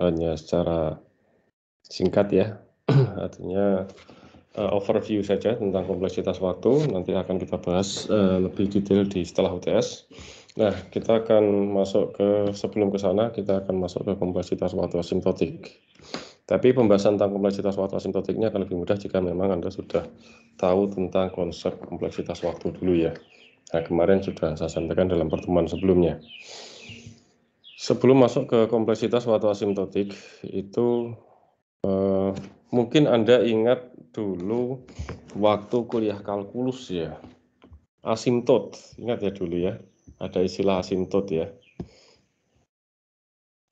hanya secara singkat ya, artinya uh, overview saja tentang kompleksitas waktu. Nanti akan kita bahas uh, lebih detail di setelah UTS. Nah, kita akan masuk ke sebelum ke sana kita akan masuk ke kompleksitas waktu asimptotik. Tapi pembahasan tentang kompleksitas waktu asimptotiknya akan lebih mudah jika memang Anda sudah tahu tentang konsep kompleksitas waktu dulu ya. Nah, kemarin sudah saya sampaikan dalam pertemuan sebelumnya. Sebelum masuk ke kompleksitas suatu asimptotik, itu uh, mungkin Anda ingat dulu waktu kuliah kalkulus ya. Asimtot, ingat ya dulu ya. Ada istilah asimtot ya.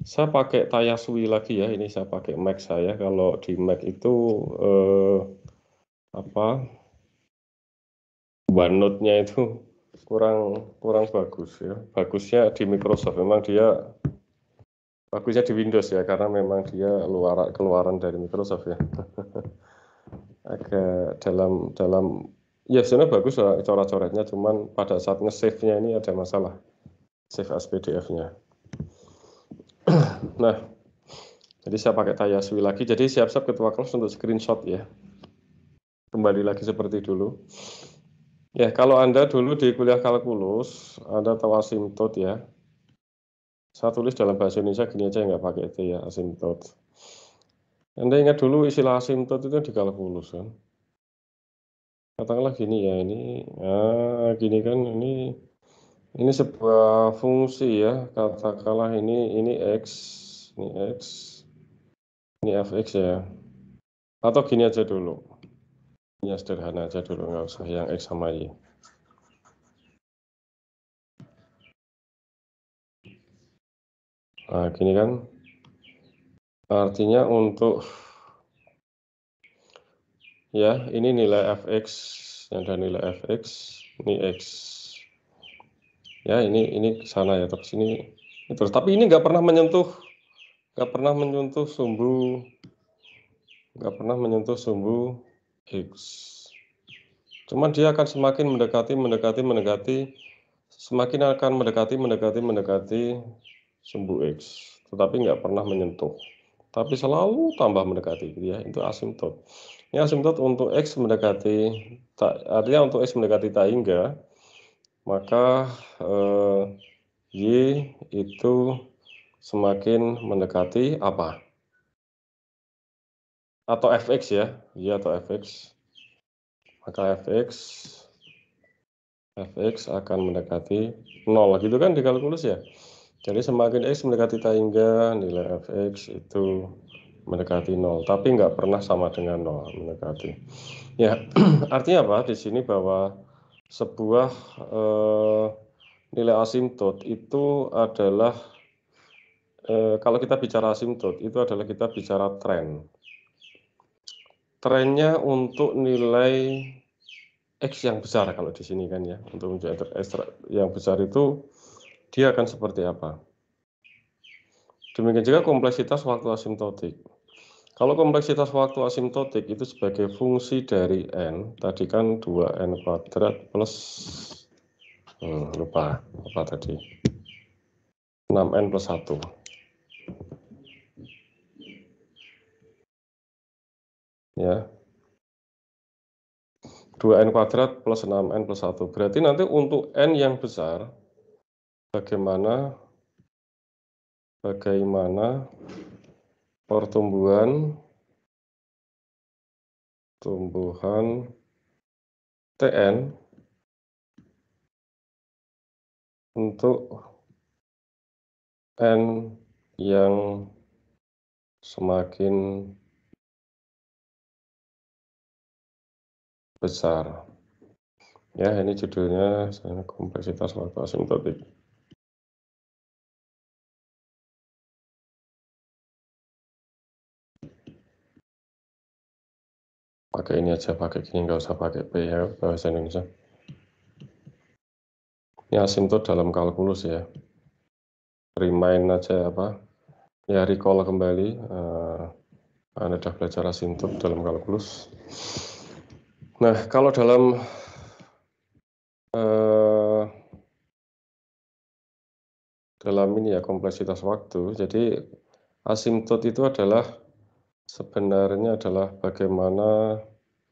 Saya pakai Tayasui lagi ya, ini saya pakai Mac saya. Kalau di Mac itu eh, apa OneNote-nya itu kurang kurang bagus ya. Bagusnya di Microsoft memang dia bagusnya di Windows ya karena memang dia luar keluaran dari Microsoft ya. Agak dalam dalam ya sebenarnya bagus lah coret-coretnya cuman pada saat nge-save-nya ini ada masalah. Save as PDF-nya. nah, jadi saya pakai Tayaswi lagi. Jadi siap-siap ketua kelas untuk screenshot ya. Kembali lagi seperti dulu. Ya, kalau Anda dulu di kuliah kalkulus, Anda tahu asimtot ya. Saya tulis dalam bahasa Indonesia gini aja, nggak pakai itu ya, asimtot. Anda ingat dulu istilah asimtot itu di kalkulus kan? Katakanlah gini ya, ini ah, gini kan, ini ini sebuah fungsi ya, katakanlah ini ini x, ini x, ini fx ya. Atau gini aja dulu Ya sederhana aja dulu, nggak usah yang X sama Y. Nah, gini kan. Artinya untuk ya, ini nilai fx yang ada nilai fx, ini x. Ya, ini ini ke sana ya, terus ini terus tapi ini nggak pernah menyentuh nggak pernah menyentuh sumbu nggak pernah menyentuh sumbu X. Cuman dia akan semakin mendekati, mendekati, mendekati, semakin akan mendekati, mendekati, mendekati sumbu X. Tetapi nggak pernah menyentuh. Tapi selalu tambah mendekati, gitu ya. Itu asimtot. Ini asimtot untuk X mendekati, artinya untuk X mendekati tak hingga, maka eh, Y itu semakin mendekati apa? atau fx ya iya atau fx maka fx fx akan mendekati 0 gitu kan di kalkulus ya jadi semakin x mendekati hingga nilai fx itu mendekati 0 tapi nggak pernah sama dengan 0 mendekati ya artinya apa di sini bahwa sebuah eh, nilai asimtot itu adalah eh, kalau kita bicara asimtot itu adalah kita bicara tren trennya untuk nilai X yang besar kalau di sini kan ya. Untuk menunjukkan X yang besar itu dia akan seperti apa. Demikian juga kompleksitas waktu asimptotik. Kalau kompleksitas waktu asimptotik itu sebagai fungsi dari N, tadi kan 2N kuadrat plus, hmm, lupa apa tadi, 6N plus 1. ya 2n kuadrat plus 6n plus 1. Berarti nanti untuk n yang besar, bagaimana bagaimana pertumbuhan tumbuhan TN untuk N yang semakin besar. Ya, ini judulnya kompleksitas waktu asimptotik. Pakai ini aja, pakai gini, nggak usah pakai P ya, bahasa Indonesia. Ini asimptot dalam kalkulus ya. Remind aja apa, ya recall kembali. Uh, anda sudah belajar asimptot dalam kalkulus. Nah, kalau dalam uh, dalam ini ya kompleksitas waktu, jadi asimtot itu adalah sebenarnya adalah bagaimana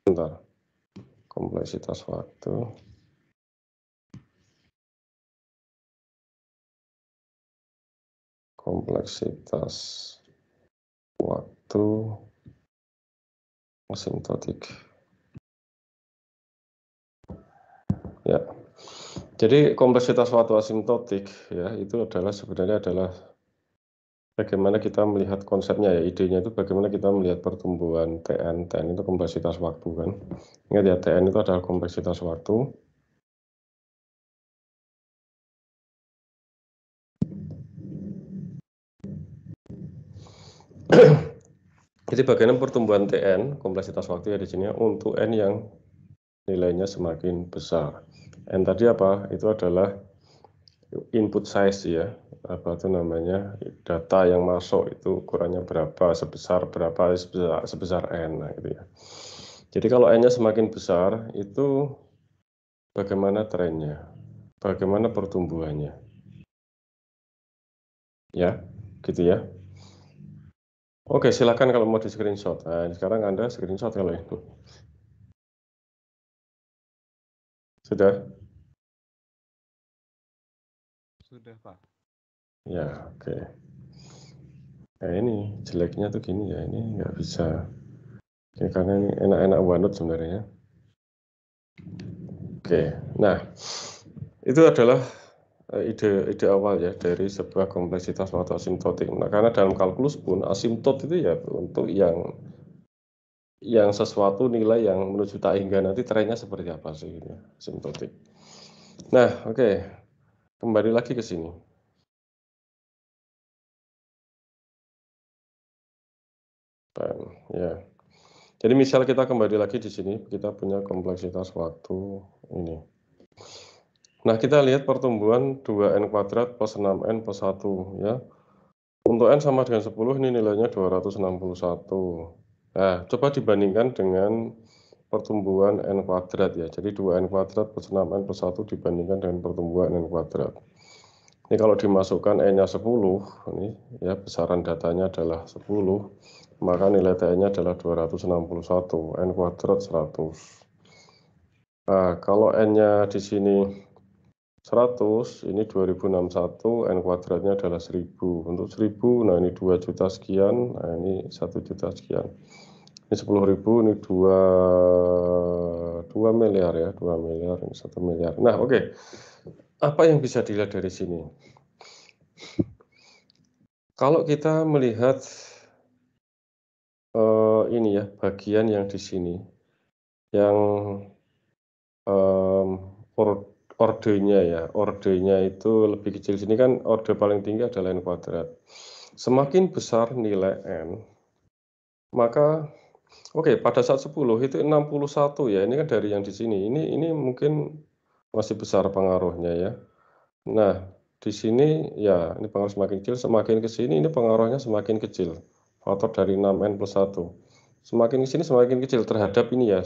bentar kompleksitas waktu. kompleksitas waktu asimtotik. Ya. Jadi kompleksitas suatu asimptotik ya itu adalah sebenarnya adalah bagaimana kita melihat konsepnya ya idenya itu bagaimana kita melihat pertumbuhan TN TN itu kompleksitas waktu kan ingat ya TN itu adalah kompleksitas waktu jadi bagaimana pertumbuhan TN kompleksitas waktu ya di sini untuk N yang nilainya semakin besar n tadi apa itu adalah input size ya apa itu namanya data yang masuk itu ukurannya berapa sebesar berapa sebesar, sebesar n nah, gitu ya jadi kalau n-nya semakin besar itu bagaimana trennya bagaimana pertumbuhannya ya gitu ya oke silakan kalau mau di screenshot nah, sekarang anda screenshot kalau itu sudah sudah Pak. Ya, oke. Okay. Nah ini jeleknya tuh gini ya, ini nggak bisa. Ya, karena ini enak-enak banget sebenarnya. Oke, nah itu adalah eh, ide ide awal ya dari sebuah kompleksitas waktu asimptotik. Nah, karena dalam kalkulus pun asimtot itu ya untuk yang yang sesuatu nilai yang menuju tak hingga nanti trennya seperti apa sih ini asimptotik. Nah, oke. Okay. Kembali lagi ke sini. ya. Jadi misal kita kembali lagi di sini, kita punya kompleksitas waktu ini. Nah, kita lihat pertumbuhan 2N kuadrat plus 6N plus 1, ya. Untuk N sama dengan 10, ini nilainya 261. Nah, coba dibandingkan dengan pertumbuhan n kuadrat ya. Jadi 2n kuadrat plus 6n plus 1 dibandingkan dengan pertumbuhan n kuadrat. Ini kalau dimasukkan n-nya 10, ini ya besaran datanya adalah 10, maka nilai t nya adalah 261, n kuadrat 100. Nah, kalau n-nya di sini 100, ini 2061, n kuadratnya adalah 1000. Untuk 1000, nah ini 2 juta sekian, nah ini 1 juta sekian ini sepuluh ribu ini dua dua miliar ya dua miliar ini satu miliar nah oke okay. apa yang bisa dilihat dari sini kalau kita melihat uh, ini ya bagian yang di sini yang um, or, ordenya ya ordenya itu lebih kecil sini kan orde paling tinggi adalah n kuadrat semakin besar nilai n maka Oke, pada saat 10 itu 61 ya. Ini kan dari yang di sini. Ini ini mungkin masih besar pengaruhnya ya. Nah, di sini ya ini pengaruh semakin kecil, semakin ke sini ini pengaruhnya semakin kecil. Faktor dari 6n plus 1. Semakin ke sini semakin kecil terhadap ini ya,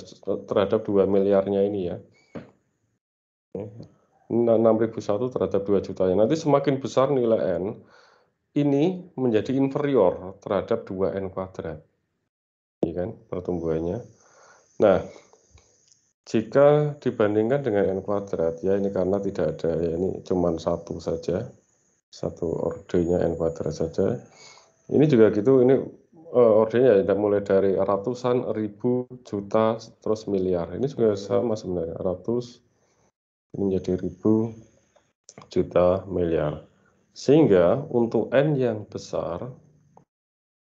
terhadap 2 miliarnya ini ya. 6001 terhadap 2 ya. Nanti semakin besar nilai n, ini menjadi inferior terhadap 2n kuadrat kan pertumbuhannya. Nah, jika dibandingkan dengan n kuadrat ya ini karena tidak ada ya ini cuma satu saja satu ordenya n kuadrat saja. Ini juga gitu ini uh, ordenya ya mulai dari ratusan ribu juta terus miliar. Ini juga sama sebenarnya ratus ini menjadi ribu juta miliar. Sehingga untuk n yang besar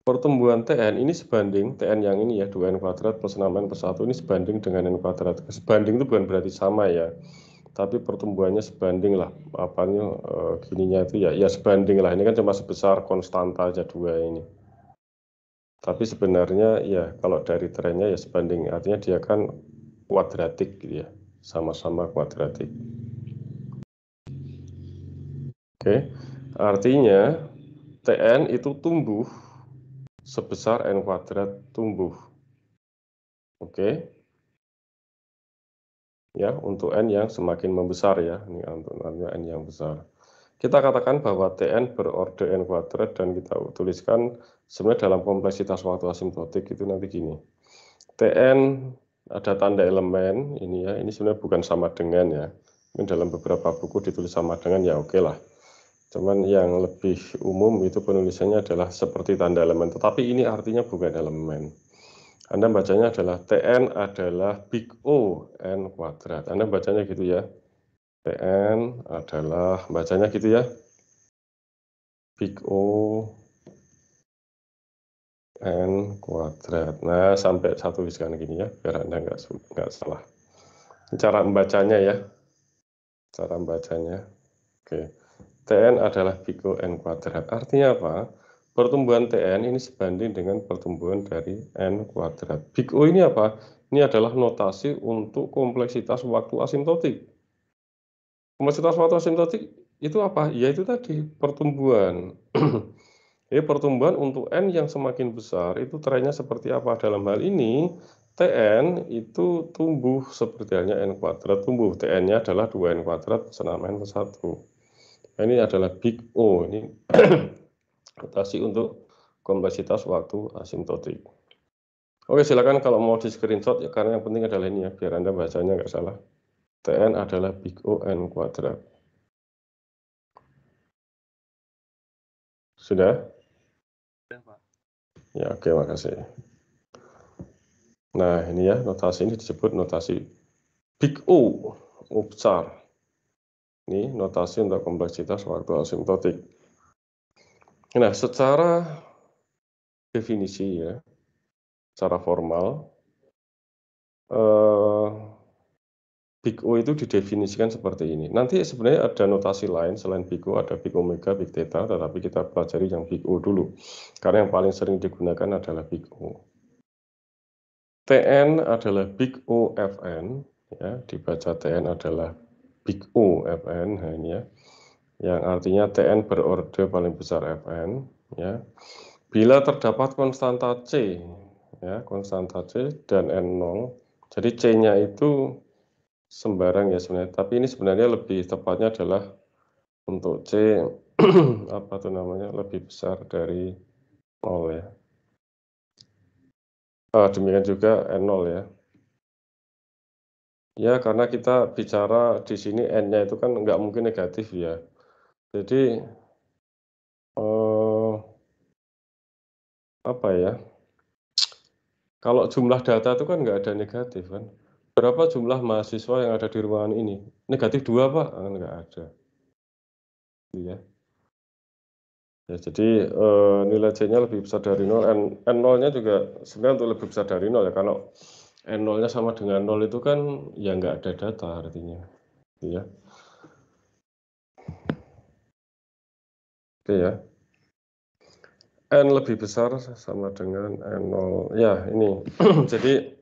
pertumbuhan Tn ini sebanding, Tn yang ini ya, 2N kuadrat plus 6N plus 1 ini sebanding dengan N kuadrat. Sebanding itu bukan berarti sama ya, tapi pertumbuhannya sebanding lah, apa apanya, e, eh, gininya itu ya, ya sebanding lah. Ini kan cuma sebesar konstanta aja dua ini. Tapi sebenarnya ya, kalau dari trennya ya sebanding, artinya dia kan kuadratik gitu ya, sama-sama kuadratik. Oke, artinya Tn itu tumbuh sebesar n kuadrat tumbuh. Oke. Okay. Ya, untuk n yang semakin membesar ya. Ini untuk n yang besar. Kita katakan bahwa Tn berorder n kuadrat dan kita tuliskan sebenarnya dalam kompleksitas waktu asimptotik itu nanti gini. Tn ada tanda elemen ini ya, ini sebenarnya bukan sama dengan ya. Ini dalam beberapa buku ditulis sama dengan ya oke okay lah. Cuman yang lebih umum itu penulisannya adalah seperti tanda elemen, tetapi ini artinya bukan elemen. Anda bacanya adalah TN adalah big O N kuadrat. Anda bacanya gitu ya. TN adalah bacanya gitu ya. Big O N kuadrat. Nah, sampai satu tuliskan gini ya, biar Anda nggak, nggak salah. Cara membacanya ya. Cara membacanya. Oke. TN adalah Biko N kuadrat. Artinya apa? Pertumbuhan TN ini sebanding dengan pertumbuhan dari N kuadrat. Big O ini apa? Ini adalah notasi untuk kompleksitas waktu asimtotik. Kompleksitas waktu asimtotik itu apa? Ya itu tadi, pertumbuhan. Jadi ya, pertumbuhan untuk N yang semakin besar itu trennya seperti apa? Dalam hal ini TN itu tumbuh seperti halnya N kuadrat tumbuh. TN-nya adalah 2N kuadrat senam N plus 1. Nah, ini adalah big O, ini notasi untuk kompleksitas waktu asimptotik. Oke, silakan kalau mau di screenshot ya karena yang penting adalah ini ya, biar Anda bacanya nggak salah. Tn adalah big O n kuadrat. Sudah? Sudah, Pak. Ya, oke, makasih. Nah, ini ya, notasi ini disebut notasi big O, O besar. Ini notasi untuk kompleksitas waktu asimptotik. Nah, secara definisi ya, secara formal, eh, big O itu didefinisikan seperti ini. Nanti sebenarnya ada notasi lain selain big O, ada big omega, big theta, tetapi kita pelajari yang big O dulu. Karena yang paling sering digunakan adalah big O. TN adalah big O FN, ya, dibaca TN adalah big O Fn nah ya yang artinya Tn berorde paling besar Fn ya bila terdapat konstanta C ya konstanta C dan N0 jadi C-nya itu sembarang ya sebenarnya tapi ini sebenarnya lebih tepatnya adalah untuk C apa tuh namanya lebih besar dari 0 ya ah, demikian juga N0 ya Ya, karena kita bicara di sini N-nya itu kan nggak mungkin negatif ya. Jadi, eh, apa ya, kalau jumlah data itu kan nggak ada negatif kan. Berapa jumlah mahasiswa yang ada di ruangan ini? Negatif dua, Pak? Ah, nggak ada. Iya. Ya, jadi eh, nilai C-nya lebih besar dari nol, N, N0-nya juga sebenarnya untuk lebih besar dari n-0 ya. Kalau n 0 nya sama dengan 0 itu kan ya nggak ada data artinya, gitu ya. Oke ya. N lebih besar sama dengan N0. Ya, ini. Jadi,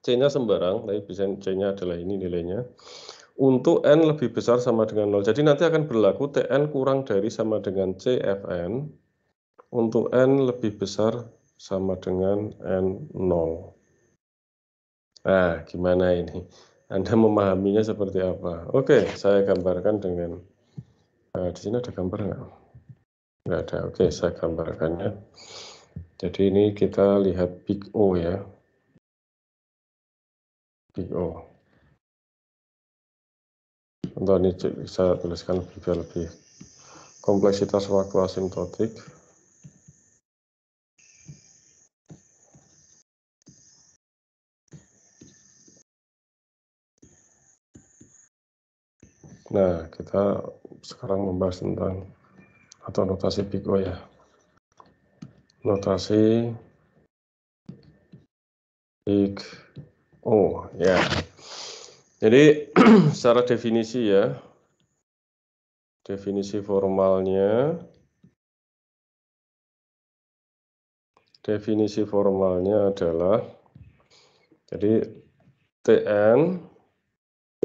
C-nya sembarang, tapi bisa C-nya adalah ini nilainya. Untuk N lebih besar sama dengan 0. Jadi nanti akan berlaku Tn kurang dari sama dengan CFN. Untuk N lebih besar sama dengan N0. Nah, gimana ini? Anda memahaminya seperti apa? Oke, saya gambarkan dengan uh, di sini ada gambar nggak? Nggak ada. Oke, saya gambarkan ya. Jadi ini kita lihat big O ya. Big O. Untuk ini saya tuliskan lebih lebih kompleksitas waktu asimtotik. Nah, kita sekarang membahas tentang atau notasi Pico ya. Notasi Big O oh, ya. Jadi secara definisi ya, definisi formalnya definisi formalnya adalah jadi TN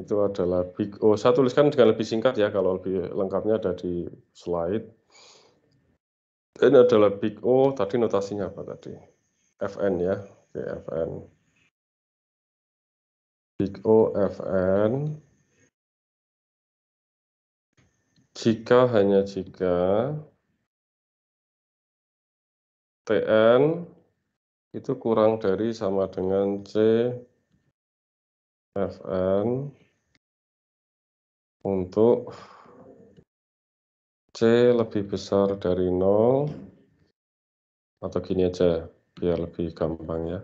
itu adalah Big O. Oh, saya tuliskan dengan lebih singkat ya, kalau lebih lengkapnya ada di slide. Ini adalah Big O, oh, tadi notasinya apa tadi? Fn ya, oke Fn. Big O, oh, Fn. Jika hanya jika Tn itu kurang dari sama dengan C Fn untuk C lebih besar dari 0 atau gini aja ya, biar lebih gampang ya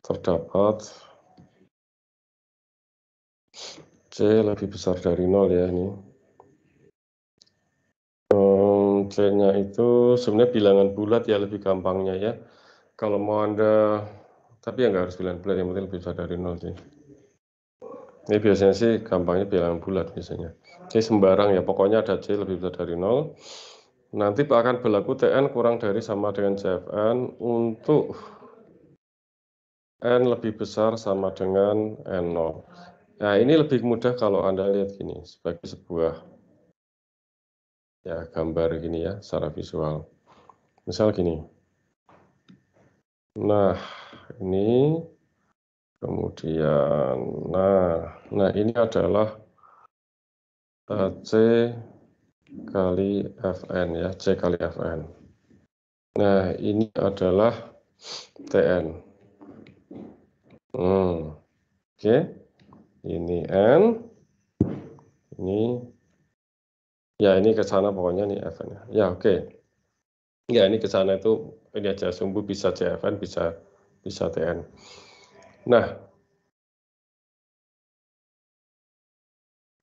terdapat C lebih besar dari 0 ya ini hmm, C nya itu sebenarnya bilangan bulat ya lebih gampangnya ya kalau mau Anda tapi ya nggak harus bilangan bulat yang penting lebih besar dari 0 sih ini biasanya sih gampangnya bilangan bulat biasanya. Ini sembarang ya, pokoknya ada C lebih besar dari 0. Nanti akan berlaku TN kurang dari sama dengan CFN untuk N lebih besar sama dengan N0. Nah, ini lebih mudah kalau Anda lihat gini, sebagai sebuah ya gambar gini ya, secara visual. Misal gini. Nah, ini Kemudian, nah, nah ini adalah eh, C kali Fn ya, C kali Fn. Nah, ini adalah Tn. Hmm. Oke, okay. ini N, ini, ya ini ke sana pokoknya nih Fn ya. Ya, oke. Okay. Ya, ini ke sana itu, ini aja sumbu bisa CFN, bisa bisa Tn. Nah,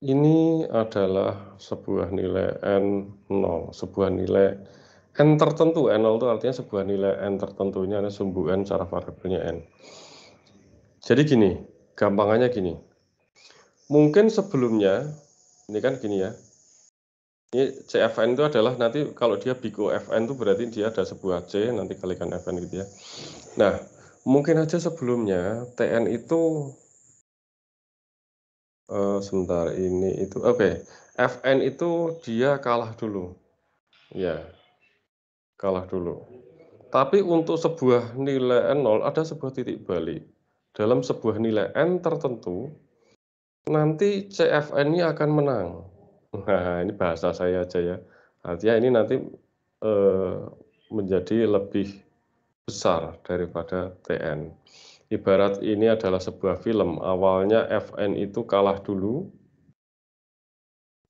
ini adalah sebuah nilai N0, sebuah nilai N tertentu. N0 itu artinya sebuah nilai N tertentunya ada sumbu N cara variabelnya N. Jadi gini, gampangannya gini. Mungkin sebelumnya, ini kan gini ya, ini CFN itu adalah nanti kalau dia bigo FN itu berarti dia ada sebuah C, nanti kalikan FN gitu ya. Nah, mungkin aja sebelumnya TN itu uh, sebentar ini itu oke okay. FN itu dia kalah dulu ya yeah. kalah dulu tapi untuk sebuah nilai N0 ada sebuah titik balik dalam sebuah nilai N tertentu nanti CFN ini akan menang nah ini bahasa saya aja ya artinya ini nanti uh, menjadi lebih besar daripada TN. Ibarat ini adalah sebuah film. Awalnya FN itu kalah dulu,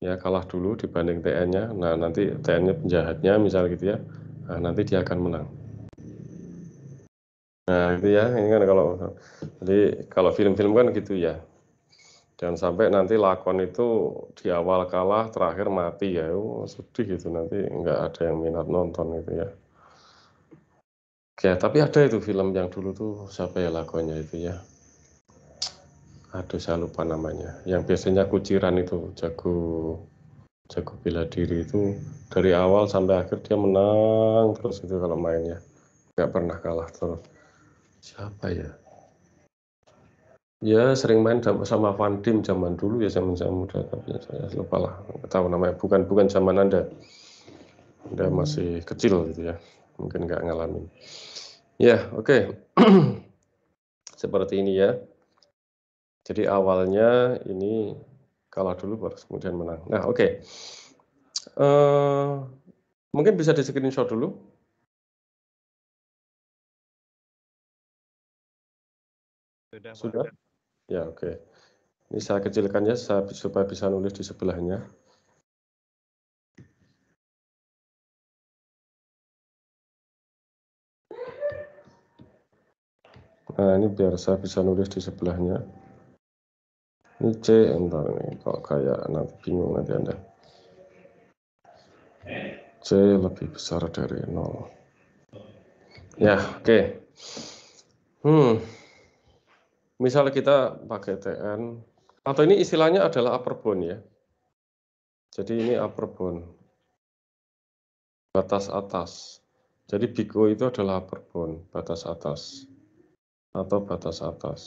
ya kalah dulu dibanding TN-nya. Nah nanti TN-nya penjahatnya misal gitu ya. Nah, nanti dia akan menang. Nah gitu ya ini kan kalau jadi kalau film-film kan gitu ya. Jangan sampai nanti lakon itu di awal kalah, terakhir mati ya, oh, sedih gitu nanti nggak ada yang minat nonton gitu ya. Ya, tapi ada itu film yang dulu tuh siapa ya lagunya itu ya. Aduh, saya lupa namanya. Yang biasanya kuciran itu jago jago bela diri itu dari awal sampai akhir dia menang terus itu kalau mainnya nggak pernah kalah terus siapa ya ya sering main sama Van Dim zaman dulu ya zaman saya muda tapi ya saya lupa lah nggak tahu namanya bukan bukan zaman anda anda masih kecil gitu ya mungkin nggak ngalamin Ya, oke. Okay. Seperti ini ya. Jadi awalnya ini kalah dulu baru kemudian menang. Nah, oke. Okay. Uh, eh, mungkin bisa di screenshot dulu. Sudah. Sudah? Ya, oke. Okay. Ini saya kecilkan ya supaya bisa nulis di sebelahnya. Nah, ini biar saya bisa nulis di sebelahnya. Ini C, entar nih, kok kayak nanti bingung nanti Anda. C lebih besar dari 0. Ya, oke. Okay. Hmm. Misalnya kita pakai TN, atau ini istilahnya adalah upper bound ya. Jadi ini upper bound. Batas atas. Jadi BIGO itu adalah upper bound, batas atas atau batas atas.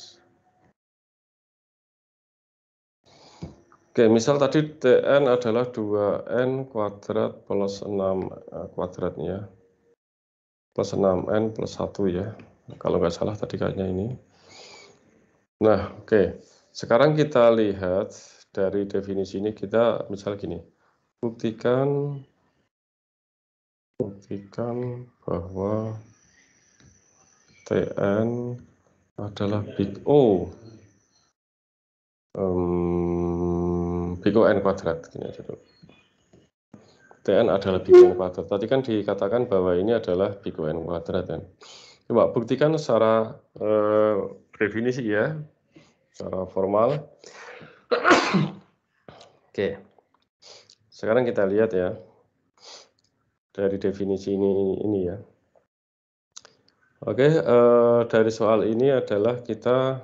Oke, misal tadi Tn adalah 2N kuadrat plus 6 eh, kuadratnya. Plus 6N plus 1 ya. Kalau nggak salah tadi kayaknya ini. Nah, oke. Sekarang kita lihat dari definisi ini kita misal gini. Buktikan buktikan bahwa Tn adalah big O um, big O N kuadrat gini aja dulu. TN adalah big O N kuadrat. Tadi kan dikatakan bahwa ini adalah big O N kuadrat kan. Coba buktikan secara uh, definisi ya, secara formal. Oke. Sekarang kita lihat ya. Dari definisi ini ini ya. Oke, eh, dari soal ini adalah kita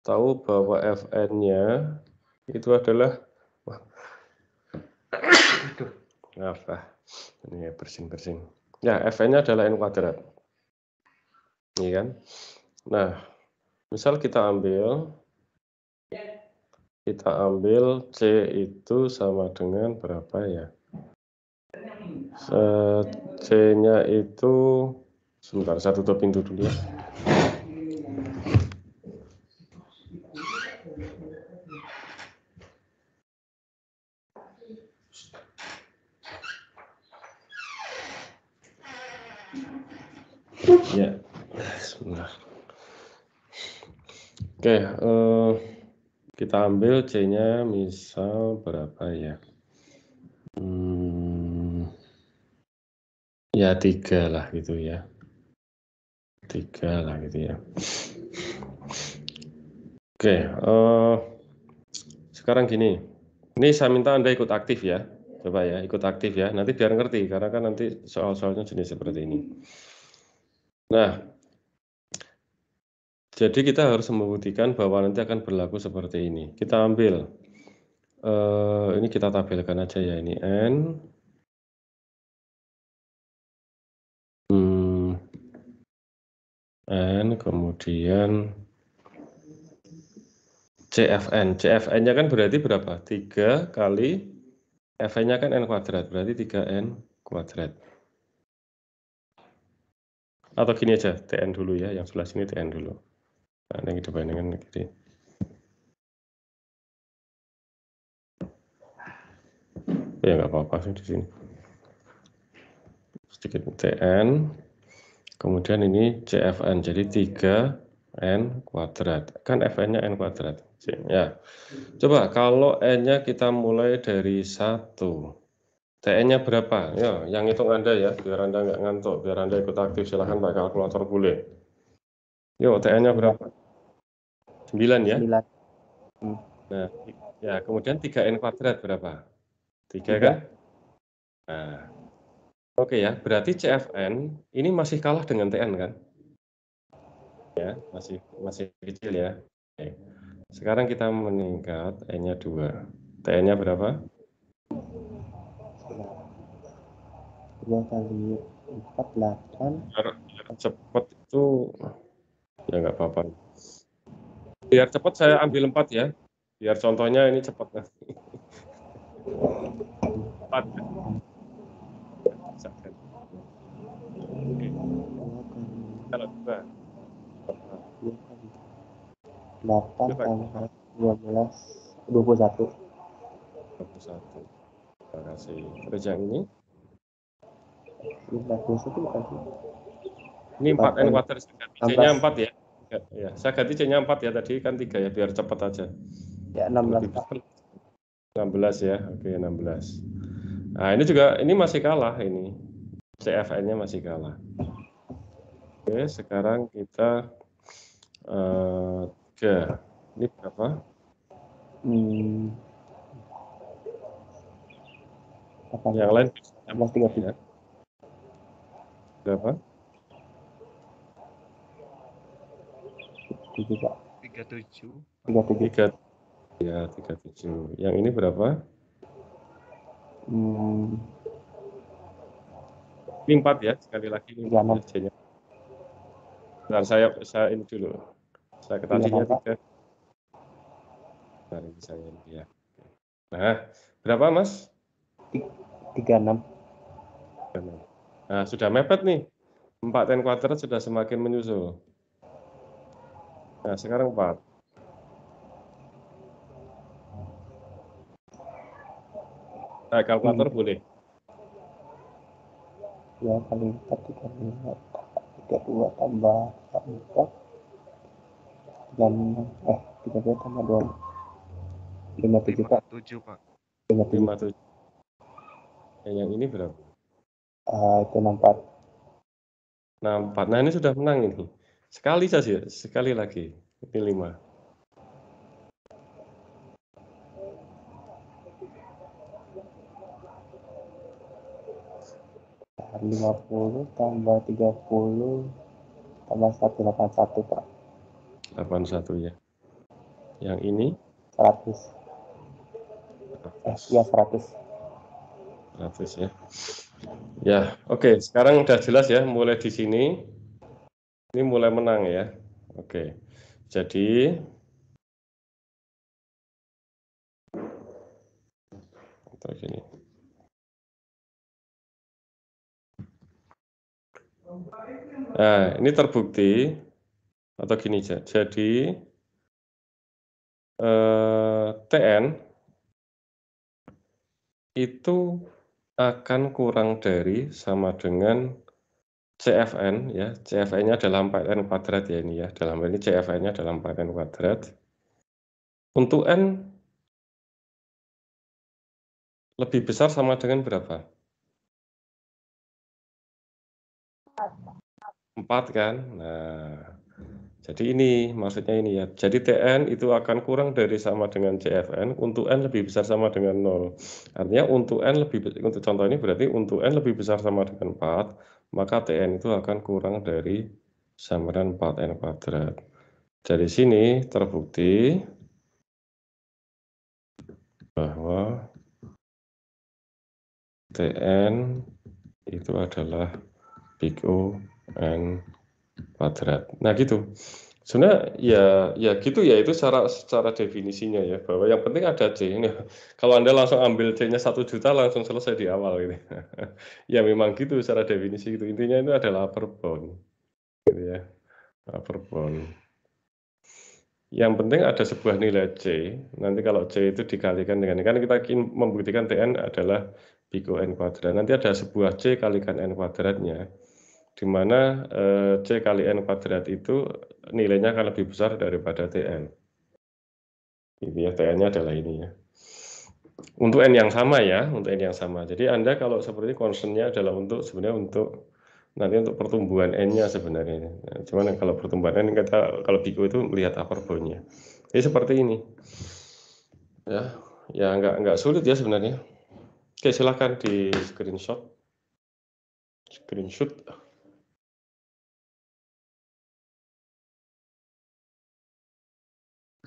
tahu bahwa Fn-nya itu adalah apa ah, ini ya bersin bersin ya Fn-nya adalah n kuadrat ini iya kan nah misal kita ambil kita ambil C itu sama dengan berapa ya eh, C-nya itu Sebentar, saya tutup pintu dulu ya. Ya, sebentar. Oke, eh, kita ambil C-nya misal berapa ya? Hmm, ya tiga lah gitu ya tiga lah gitu ya oke uh, sekarang gini ini saya minta anda ikut aktif ya coba ya ikut aktif ya nanti biar ngerti karena kan nanti soal-soalnya jenis seperti ini nah jadi kita harus membuktikan bahwa nanti akan berlaku seperti ini kita ambil uh, ini kita tabelkan aja ya ini n CNN, kemudian CFN. CFN-nya kan berarti berapa? 3 kali Fn-nya kan N kuadrat, berarti 3N kuadrat. Atau gini aja, Tn dulu ya, yang sebelah sini Tn dulu. Nah, yang kita bandingkan gini. Oh, ya nggak apa-apa sih di sini. Sedikit Tn Kemudian ini CFN, jadi 3N kuadrat. Kan Fn-nya N kuadrat. Ya. Coba kalau N-nya kita mulai dari 1. TN-nya berapa? Ya, yang hitung Anda ya, biar Anda nggak ngantuk, biar Anda ikut aktif, silahkan pakai kalkulator boleh. Yo, TN-nya berapa? 9 ya? Sembilan. Nah, ya kemudian 3N kuadrat berapa? Tiga 3. kan? Nah, Oke ya, berarti CFN ini masih kalah dengan TN kan? Ya, masih masih kecil ya. Oke. Sekarang kita meningkat N-nya 2. TN-nya berapa? 2 kali 4, 8. Biar, biar cepat itu ya nggak apa-apa. Biar cepat saya ambil 4 ya. Biar contohnya ini cepat. 4. Delapan tambah dua belas dua puluh satu. Dua puluh satu. Terus ini? Ini empat n kuadrat C-nya empat ya? ya? saya ganti C-nya empat ya tadi kan tiga ya biar cepat aja. Ya enam belas. 16 ya, oke 16. Nah ini juga ini masih kalah ini CFN-nya masih kalah. Oke, sekarang kita eh, ke ini berapa? Hmm. Apa? Yang lain? Emang tiga pilihan? Berapa? Tiga Tiga tujuh. Tiga tujuh. Tiga. Ya tiga tujuh. Yang ini berapa? Hmm. Ini empat ya, sekali lagi ini ya, jadinya. Ntar saya, saya ini dulu. Saya ketahuinya tiga. Bentar, ini saya ini ya. Nah, berapa mas? Tiga enam. Nah, sudah mepet nih. empat ten kuadrat sudah semakin menyusul. Nah, sekarang empat. Nah, kalkulator hmm. boleh. 2 kali lipat 35 32 tambah 44 dan eh 32 tambah 2 57 pak 7 pak 57 tujuh eh, yang ini berapa? Uh, itu 64 64 nah ini sudah menang ini sekali saja sekali lagi ini lima 50 tambah 30 tambah 181 Pak. 81 ya. Yang ini? 100. Eh, ya 100. 100 ya. Ya, oke. Okay. Sekarang udah jelas ya mulai di sini. Ini mulai menang ya. Oke. Okay. Jadi Terus ini. Nah, ini terbukti atau gini aja jadi eh, TN itu akan kurang dari sama dengan CFN ya CFN-nya dalam 4n kuadrat ya ini ya dalam ini CFN-nya dalam 4n kuadrat untuk n lebih besar sama dengan berapa? Empat kan? Nah, jadi ini maksudnya ini ya. Jadi TN itu akan kurang dari sama dengan CFN untuk n lebih besar sama dengan 0. Artinya untuk n lebih untuk contoh ini berarti untuk n lebih besar sama dengan 4, maka TN itu akan kurang dari sama dengan 4n kuadrat. Dari sini terbukti bahwa TN itu adalah big O n kuadrat. Nah gitu. Sebenarnya ya ya gitu ya itu secara secara definisinya ya bahwa yang penting ada c. Ini, kalau anda langsung ambil c-nya satu juta langsung selesai di awal ini. Gitu. ya memang gitu secara definisi itu intinya itu adalah upper bound. Gitu ya upper bound. Yang penting ada sebuah nilai C. Nanti kalau C itu dikalikan dengan kan kita ingin membuktikan Tn adalah biko n kuadrat. Nanti ada sebuah C kalikan n kuadratnya di mana eh, C kali N kuadrat itu nilainya akan lebih besar daripada TN. Ini ya, TN-nya adalah ini ya. Untuk N yang sama ya, untuk N yang sama. Jadi Anda kalau seperti concern-nya adalah untuk sebenarnya untuk nanti untuk pertumbuhan N-nya sebenarnya. Nah, cuman kalau pertumbuhan N kita kalau Biko itu melihat upper bound-nya. Jadi seperti ini. Ya, ya nggak nggak sulit ya sebenarnya. Oke, silakan di screenshot. Screenshot.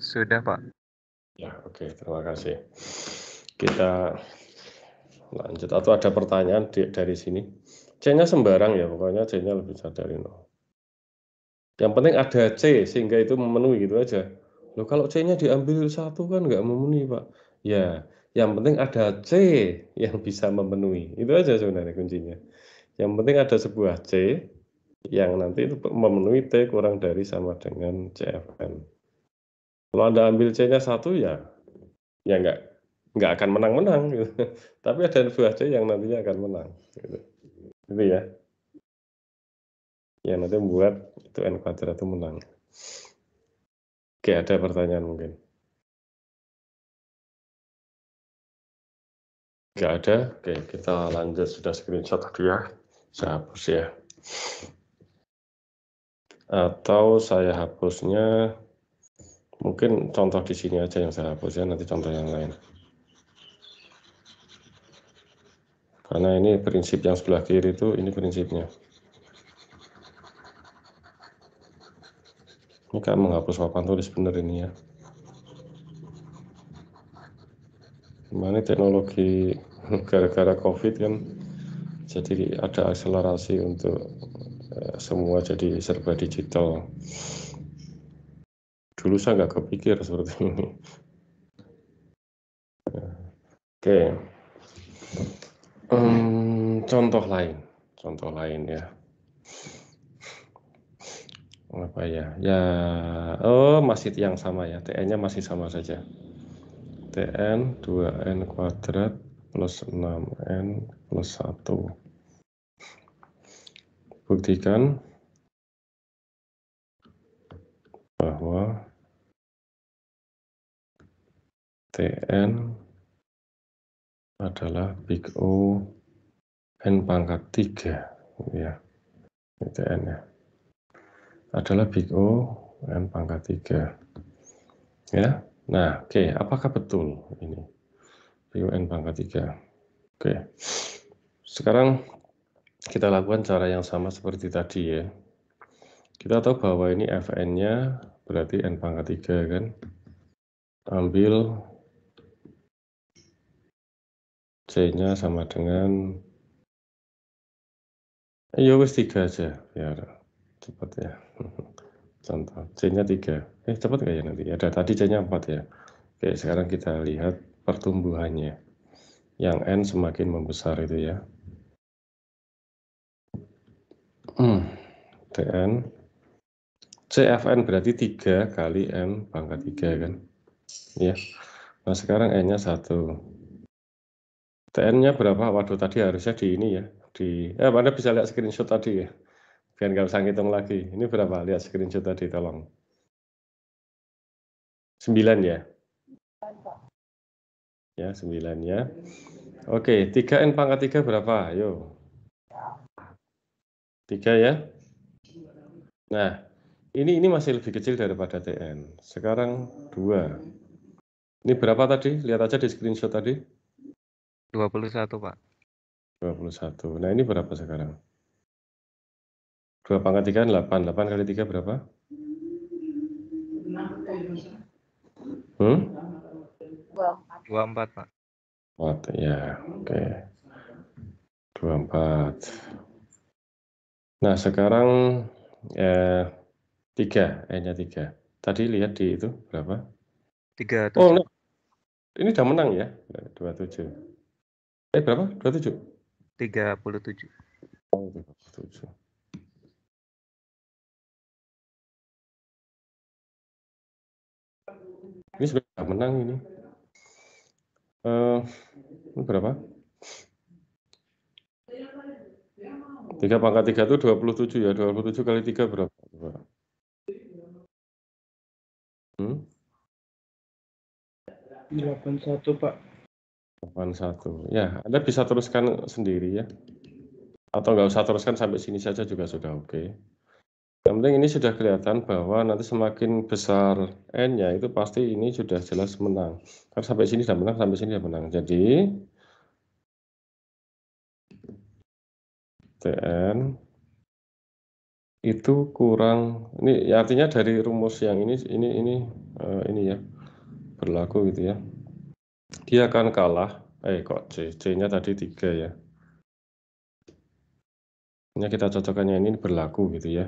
Sudah, Pak. Ya, oke, okay, terima kasih. Kita lanjut atau ada pertanyaan di, dari sini? C-nya sembarang ya, pokoknya C-nya lebih besar dari nol. Yang penting ada C sehingga itu memenuhi gitu aja. Loh kalau C-nya diambil satu kan nggak memenuhi, Pak. Ya, yang penting ada C yang bisa memenuhi. Itu aja sebenarnya kuncinya. Yang penting ada sebuah C yang nanti itu memenuhi T kurang dari sama dengan CFN. Kalau Anda ambil C-nya satu ya, ya nggak nggak akan menang-menang. Gitu. Tapi ada buah C yang nantinya akan menang. Gitu, gitu ya. Ya nanti membuat itu n kuadrat itu menang. Oke, ada pertanyaan mungkin. Gak ada? Oke, kita lanjut. Sudah screenshot tadi ya. Saya hapus ya. Atau saya hapusnya Mungkin contoh di sini aja yang saya hapus ya, nanti contoh yang lain. Karena ini prinsip yang sebelah kiri itu, ini prinsipnya. Ini kan menghapus papan tulis bener ini ya. ini teknologi gara-gara COVID kan, jadi ada akselerasi untuk eh, semua jadi serba digital dulu saya nggak kepikir seperti ini. Oke, okay. um, contoh lain, contoh lain ya. Apa ya? Ya, oh masih yang sama ya. TN-nya masih sama saja. TN 2N kuadrat plus 6N plus 1. Buktikan bahwa TN adalah big O n pangkat 3 ya. TN ya. Adalah big O n pangkat 3. Ya. Nah, oke, okay. apakah betul ini? Big O n pangkat 3. Oke. Okay. Sekarang kita lakukan cara yang sama seperti tadi ya. Kita tahu bahwa ini Fn-nya berarti n pangkat 3 kan. Ambil C-nya sama dengan ya wis 3 aja biar cepat ya. Contoh C-nya 3. Eh cepat enggak ya nanti? Ada ya, tadi C-nya 4 ya. Oke, sekarang kita lihat pertumbuhannya. Yang N semakin membesar itu ya. Hmm, TN CFN berarti 3 kali N pangkat 3 kan. Ya. Nah, sekarang N-nya 1. TN-nya berapa? Waduh tadi harusnya di ini ya. Di eh Anda bisa lihat screenshot tadi ya. Biar nggak usah ngitung lagi. Ini berapa? Lihat screenshot tadi tolong. Sembilan ya. Ya, sembilan ya. Oke, tiga n pangkat tiga berapa? Ayo. Tiga ya. Nah, ini ini masih lebih kecil daripada TN. Sekarang dua. Ini berapa tadi? Lihat aja di screenshot tadi. 21, Pak. 21. Nah, ini berapa sekarang? 2 pangkat 3 8. 8 kali 3 berapa? Hmm? 24, Pak. 24, ya. Oke. Okay. 24. Nah, sekarang eh, 3. E-nya 3. Tadi lihat di itu berapa? 3. Oh, no. Nah, ini udah menang ya? 27. Eh berapa? 27? 37. 37. Ini sudah menang ini. Uh, ini berapa? tiga pangkat 3 itu tujuh ya. dua puluh tujuh kali tiga berapa? Hmm? satu Pak. 81. Ya, Anda bisa teruskan sendiri ya. Atau nggak usah teruskan sampai sini saja juga sudah oke. Okay. Yang penting ini sudah kelihatan bahwa nanti semakin besar N-nya itu pasti ini sudah jelas menang. Karena sampai sini sudah menang, sampai sini sudah menang. Jadi TN itu kurang ini artinya dari rumus yang ini ini ini eh, ini ya berlaku gitu ya dia akan kalah. Eh kok C, C-nya tadi tiga ya. Ini kita cocokannya ini berlaku gitu ya.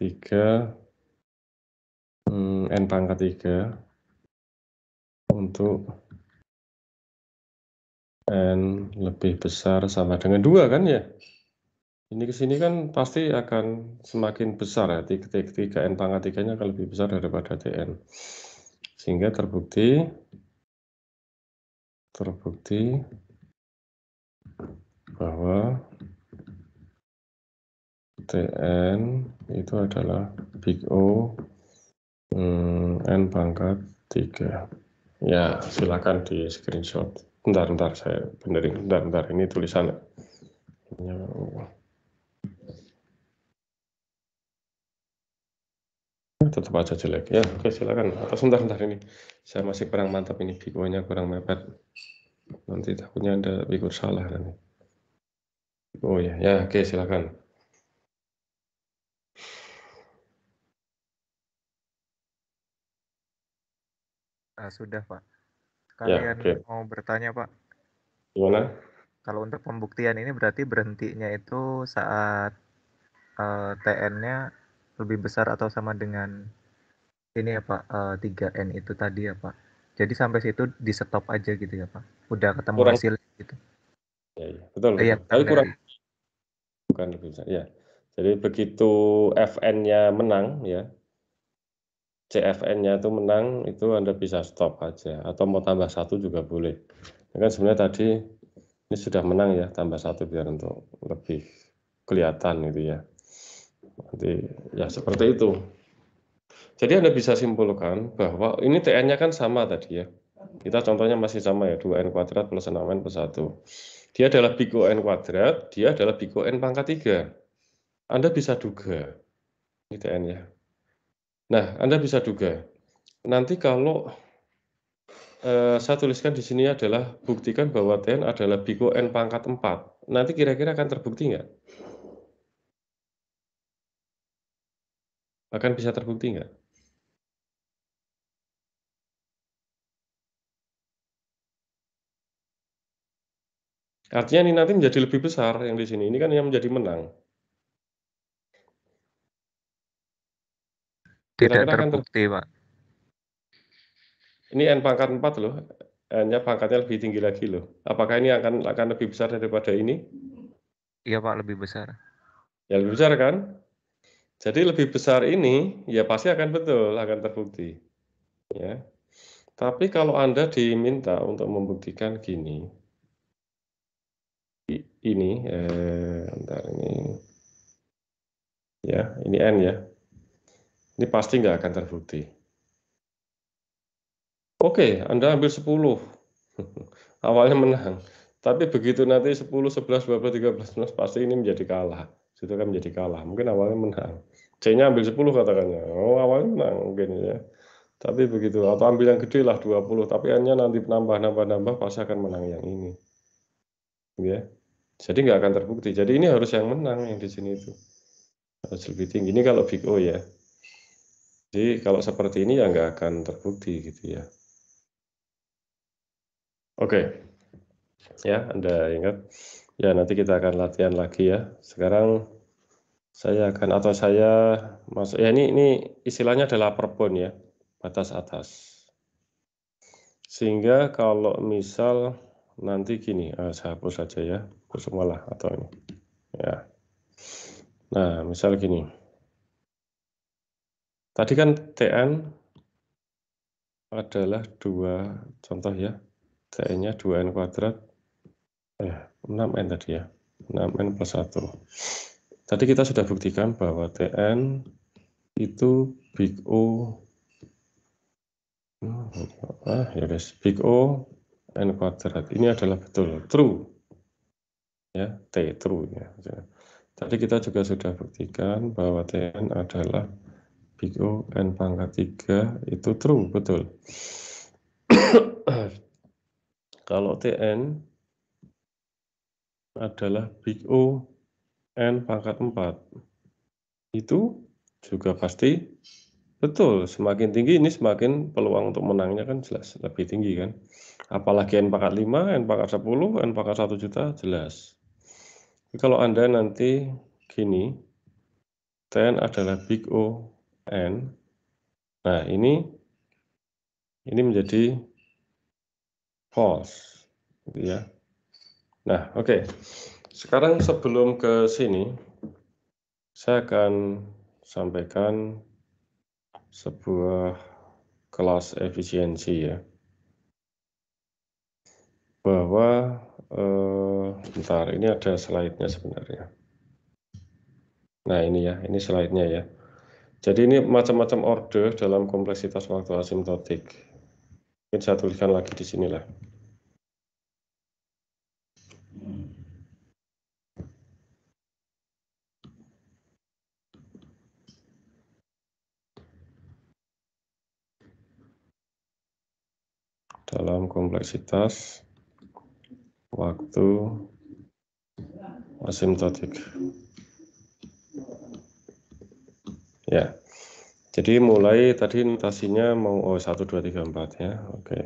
3 hmm, N pangkat 3 untuk N lebih besar sama dengan 2 kan ya. Ini kesini kan pasti akan semakin besar ya. 3, 3, 3 N pangkat 3-nya akan lebih besar daripada Tn sehingga terbukti terbukti bahwa TN itu adalah big O hmm, N pangkat 3 ya silakan di screenshot bentar bentar saya benerin bentar bentar ini tulisannya Tetap aja jelek. Ya, oke silakan. Atau sebentar, sebentar ini. Saya masih kurang mantap ini. Figurnya kurang mepet. Nanti takutnya ada figur salah nanti. Oh ya, ya oke silakan. Nah, sudah Pak. Ya, Kalian ya, okay. mau bertanya Pak? Gimana? Kalau untuk pembuktian ini berarti berhentinya itu saat uh, eh, TN-nya lebih besar atau sama dengan ini ya Pak uh, n itu tadi ya Pak. Jadi sampai situ di stop aja gitu ya Pak. Udah ketemu kurang, hasil gitu. Ya, ya. Betul. Eh, ya, Tapi kurang bukan lebih besar. Ya. Jadi begitu FN-nya menang ya. CFN-nya itu menang itu Anda bisa stop aja atau mau tambah satu juga boleh. Ya kan sebenarnya tadi ini sudah menang ya tambah satu biar untuk lebih kelihatan gitu ya. Nanti ya seperti itu. Jadi Anda bisa simpulkan bahwa ini TN-nya kan sama tadi ya. Kita contohnya masih sama ya, 2N kuadrat plus 6N plus 1. Dia adalah biko N kuadrat, dia adalah biko N pangkat 3. Anda bisa duga, ini tn ya. Nah, Anda bisa duga, nanti kalau eh, saya tuliskan di sini adalah buktikan bahwa TN adalah biko N pangkat 4. Nanti kira-kira akan terbukti nggak? Akan bisa terbukti nggak? Artinya ini nanti menjadi lebih besar yang di sini. Ini kan yang menjadi menang. Tidak Kira-kira terbukti, kan Pak. Ini N pangkat 4 loh. N-nya pangkatnya lebih tinggi lagi loh. Apakah ini akan akan lebih besar daripada ini? Iya, Pak, lebih besar. Ya, lebih besar kan? Jadi lebih besar ini ya pasti akan betul, akan terbukti. Ya. Tapi kalau Anda diminta untuk membuktikan gini, ini, eh, bentar ini, ya, ini n ya, ini pasti nggak akan terbukti. Oke, Anda ambil 10, awalnya menang, tapi begitu nanti 10, 11, 12, 13, 14 pasti ini menjadi kalah. Situ kan menjadi kalah. Mungkin awalnya menang. C-nya ambil 10 katakannya. Oh, awalnya menang mungkin ya. Tapi begitu atau ambil yang gede lah 20, tapi hanya nanti nambah nambah nambah pasti akan menang yang ini. Ya. Jadi nggak akan terbukti. Jadi ini harus yang menang yang di sini itu. Harus lebih tinggi. Ini kalau big O ya. Jadi kalau seperti ini ya nggak akan terbukti gitu ya. Oke. Okay. Ya, Anda ingat. Ya, nanti kita akan latihan lagi ya. Sekarang saya akan atau saya masuk ya ini ini istilahnya adalah perpon ya, batas atas. Sehingga kalau misal nanti gini, ah, saya hapus saja ya, hapus atau ini. Ya. Nah, misal gini. Tadi kan TN adalah dua contoh ya. TN-nya 2N kuadrat 6N eh, tadi ya, 6N plus satu. Tadi kita sudah buktikan bahwa TN itu big O hmm, ah, ya guys, big O N kuadrat. Ini adalah betul, true. Ya, T, true. Ya. Tadi kita juga sudah buktikan bahwa TN adalah big O N pangkat 3 itu true, betul. Kalau TN adalah Big O N pangkat 4. Itu juga pasti betul. Semakin tinggi ini semakin peluang untuk menangnya kan jelas lebih tinggi kan. Apalagi N pangkat 5, N pangkat 10, N pangkat 1 juta jelas. Jadi kalau Anda nanti gini, TN adalah Big O N. Nah ini ini menjadi false. Gitu ya Nah, oke. Okay. Sekarang sebelum ke sini, saya akan sampaikan sebuah kelas efisiensi ya. Bahwa, eh, bentar, ini ada slide-nya sebenarnya. Nah, ini ya, ini slide-nya ya. Jadi ini macam-macam order dalam kompleksitas waktu asimtotik. Mungkin saya tuliskan lagi di sinilah. lah. dalam kompleksitas waktu asimtotik. Ya, jadi mulai tadi notasinya mau oh, 1, 2, 3, 4 ya, oke.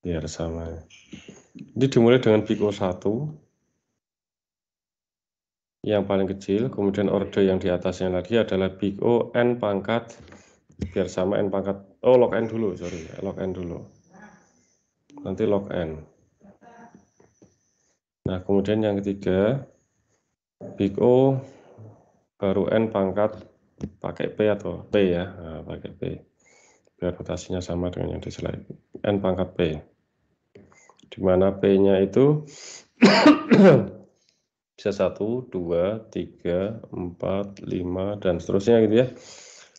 Biar sama. Jadi dimulai dengan pico 1, yang paling kecil, kemudian order yang di atasnya lagi adalah big O n pangkat biar sama n pangkat oh log n dulu sorry log n dulu nanti log n. nah kemudian yang ketiga big O baru N pangkat pakai P atau P ya nah, pakai P biar notasinya sama dengan yang di slide N pangkat P Di mana P nya itu bisa 1, 2, 3, 4, 5, dan seterusnya gitu ya.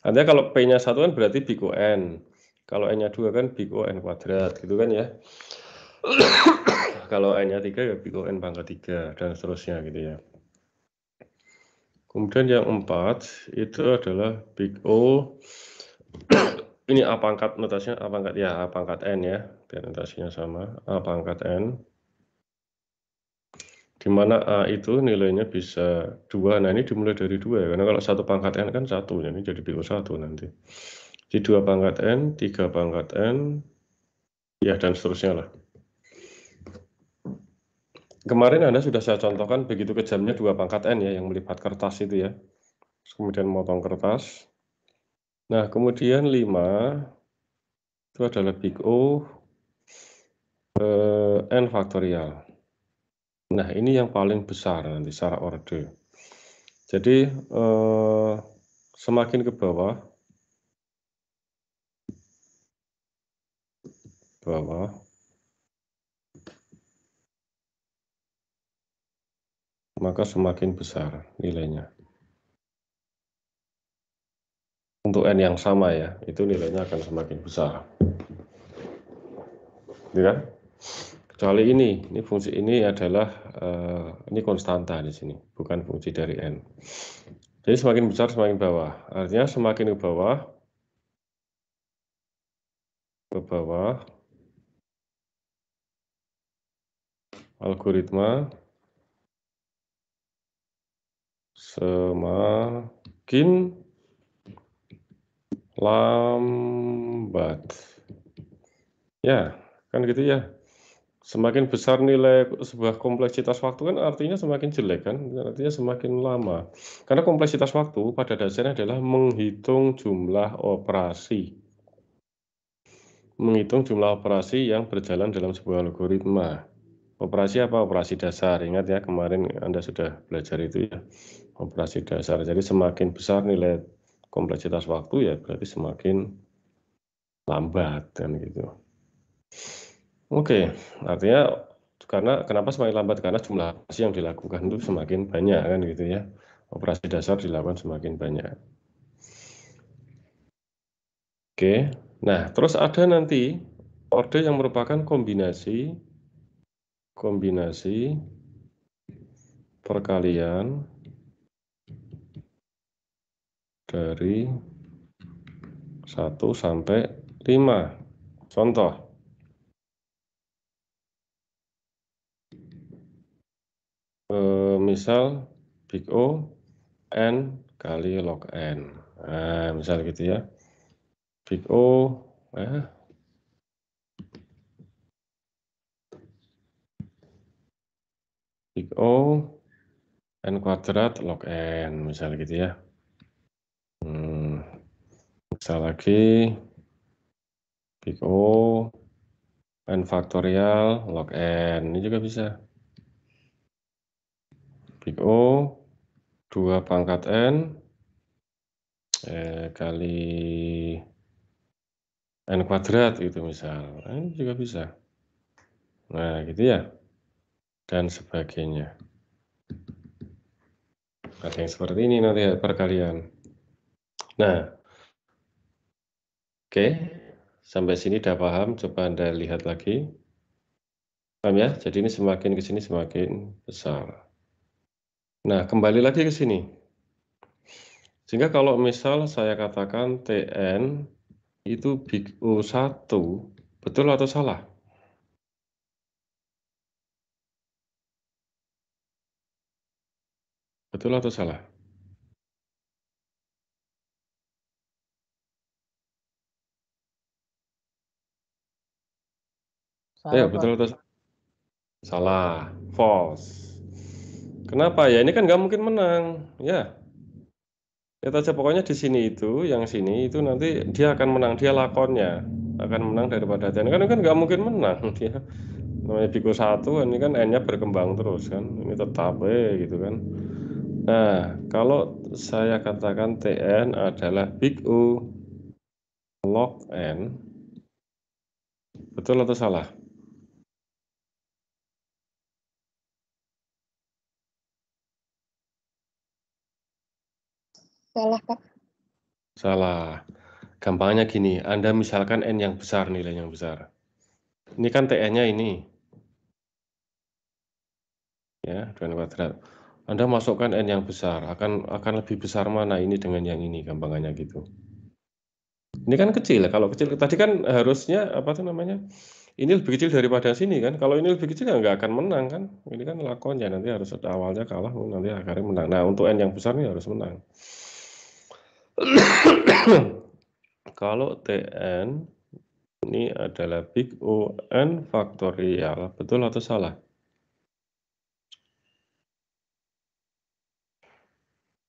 Artinya kalau P-nya 1 kan berarti big O N. Kalau n-nya 2 kan big O n kuadrat gitu kan ya. Kalau n-nya 3 ya big O n pangkat 3 dan seterusnya gitu ya. Kemudian yang empat itu adalah big O. Ini A pangkat notasinya A pangkat ya A pangkat N ya. Biar notasinya sama A pangkat N. Di mana A itu nilainya bisa dua. Nah ini dimulai dari dua ya. Karena kalau satu pangkat N kan satu. ini jadi big O satu nanti di dua pangkat N, tiga pangkat N, ya dan seterusnya lah. Kemarin Anda sudah saya contohkan begitu kejamnya dua pangkat N ya, yang melipat kertas itu ya. Kemudian motong kertas. Nah, kemudian 5, itu adalah big O, eh, N faktorial. Nah, ini yang paling besar nanti secara order. Jadi, eh, semakin ke bawah, bawah maka semakin besar nilainya. Untuk n yang sama ya, itu nilainya akan semakin besar. Ya Kecuali ini, ini fungsi ini adalah eh, ini konstanta di sini, bukan fungsi dari n. Jadi semakin besar semakin bawah. Artinya semakin ke bawah ke bawah algoritma semakin lambat. Ya, kan gitu ya. Semakin besar nilai sebuah kompleksitas waktu kan artinya semakin jelek kan, artinya semakin lama. Karena kompleksitas waktu pada dasarnya adalah menghitung jumlah operasi. Menghitung jumlah operasi yang berjalan dalam sebuah algoritma operasi apa operasi dasar ingat ya kemarin anda sudah belajar itu ya operasi dasar jadi semakin besar nilai kompleksitas waktu ya berarti semakin lambat kan gitu oke artinya karena kenapa semakin lambat karena jumlah operasi yang dilakukan itu semakin banyak kan gitu ya operasi dasar dilakukan semakin banyak oke nah terus ada nanti orde yang merupakan kombinasi kombinasi perkalian dari 1 sampai 5. Contoh. E, misal big O N kali log N. Nah, misal gitu ya. Big O eh, Big O n kuadrat log n misalnya gitu ya. Hmm, misal lagi big O n faktorial log n ini juga bisa. Big O 2 pangkat n eh, kali n kuadrat itu misal. ini juga bisa. Nah, gitu ya dan sebagainya. Ada yang seperti ini nanti perkalian. Nah, oke, okay. sampai sini sudah paham. Coba Anda lihat lagi. Paham ya? Jadi ini semakin ke sini semakin besar. Nah, kembali lagi ke sini. Sehingga kalau misal saya katakan TN itu big U1, betul atau salah? Betul atau salah? Salah, Ya, betul atau salah? Salah, false. Kenapa? Ya ini kan nggak mungkin menang, ya. kita aja pokoknya di sini itu, yang sini itu nanti dia akan menang, dia lakonnya akan menang daripada Tian. Kan kan nggak mungkin menang dia. Namanya Biko satu, ini kan N-nya berkembang terus kan. Ini tetap eh gitu kan. Nah, kalau saya katakan TN adalah big U log N, betul atau salah? Salah, Pak. Salah. Gampangnya gini, Anda misalkan N yang besar, nilai yang besar. Ini kan TN-nya ini. Ya, 2 kuadrat. Anda masukkan n yang besar, akan akan lebih besar mana ini dengan yang ini, gampangannya gitu. Ini kan kecil, ya, kalau kecil tadi kan harusnya apa tuh namanya? Ini lebih kecil daripada sini kan. Kalau ini lebih kecil ya nggak akan menang kan. Ini kan lakonnya nanti harus awalnya kalah, nanti akhirnya menang. Nah untuk n yang besar nih harus menang. kalau tn ini adalah big O n faktorial, betul atau salah?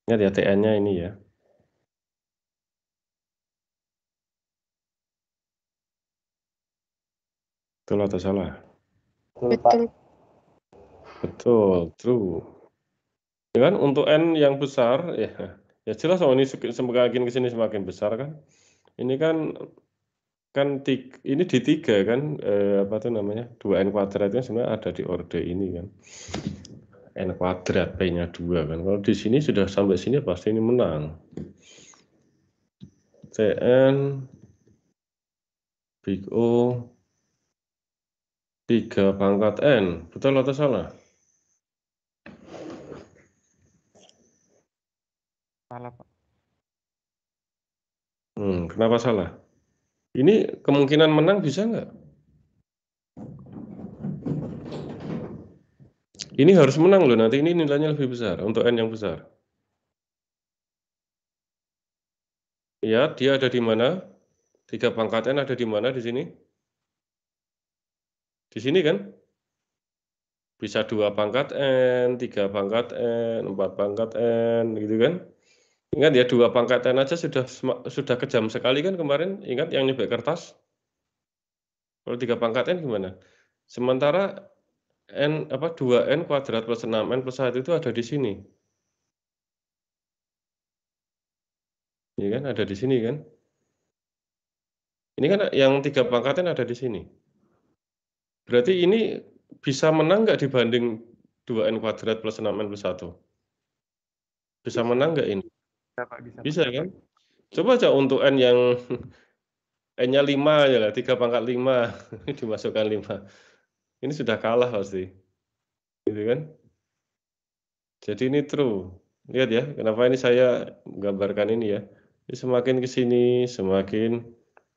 Ingat ya TN-nya ini ya. Betul atau salah? Betul. Betul, true. Ya kan untuk n yang besar ya, ya jelas oh ini semakin ke sini semakin besar kan. Ini kan kan tiga, ini di tiga kan eh, apa tuh namanya dua n kuadratnya kan sebenarnya ada di orde ini kan n kuadrat p-nya dua kan. Kalau di sini sudah sampai sini pasti ini menang. cn big O 3 pangkat n. Betul atau salah? Salah, Pak. Hmm, kenapa salah? Ini kemungkinan menang bisa nggak? Ini harus menang loh nanti ini nilainya lebih besar untuk n yang besar. Ya, dia ada di mana? Tiga pangkat n ada di mana di sini? Di sini kan? Bisa dua pangkat n, tiga pangkat n, empat pangkat n, gitu kan? Ingat ya dua pangkat n aja sudah sudah kejam sekali kan kemarin. Ingat yang nyebek kertas. Kalau tiga pangkat n gimana? Sementara n apa 2n kuadrat plus 6n plus 1 itu ada di sini. Iya kan, ada di sini kan. Ini kan yang tiga pangkatnya ada di sini. Berarti ini bisa menang nggak dibanding 2n kuadrat plus 6n plus 1? Bisa menang nggak ini? Bisa, kan? Coba aja untuk n yang n-nya 5 ya lah, 3 pangkat 5 dimasukkan 5 ini sudah kalah pasti. Gitu kan? Jadi ini true. Lihat ya, kenapa ini saya gambarkan ini ya. Ini semakin ke sini, semakin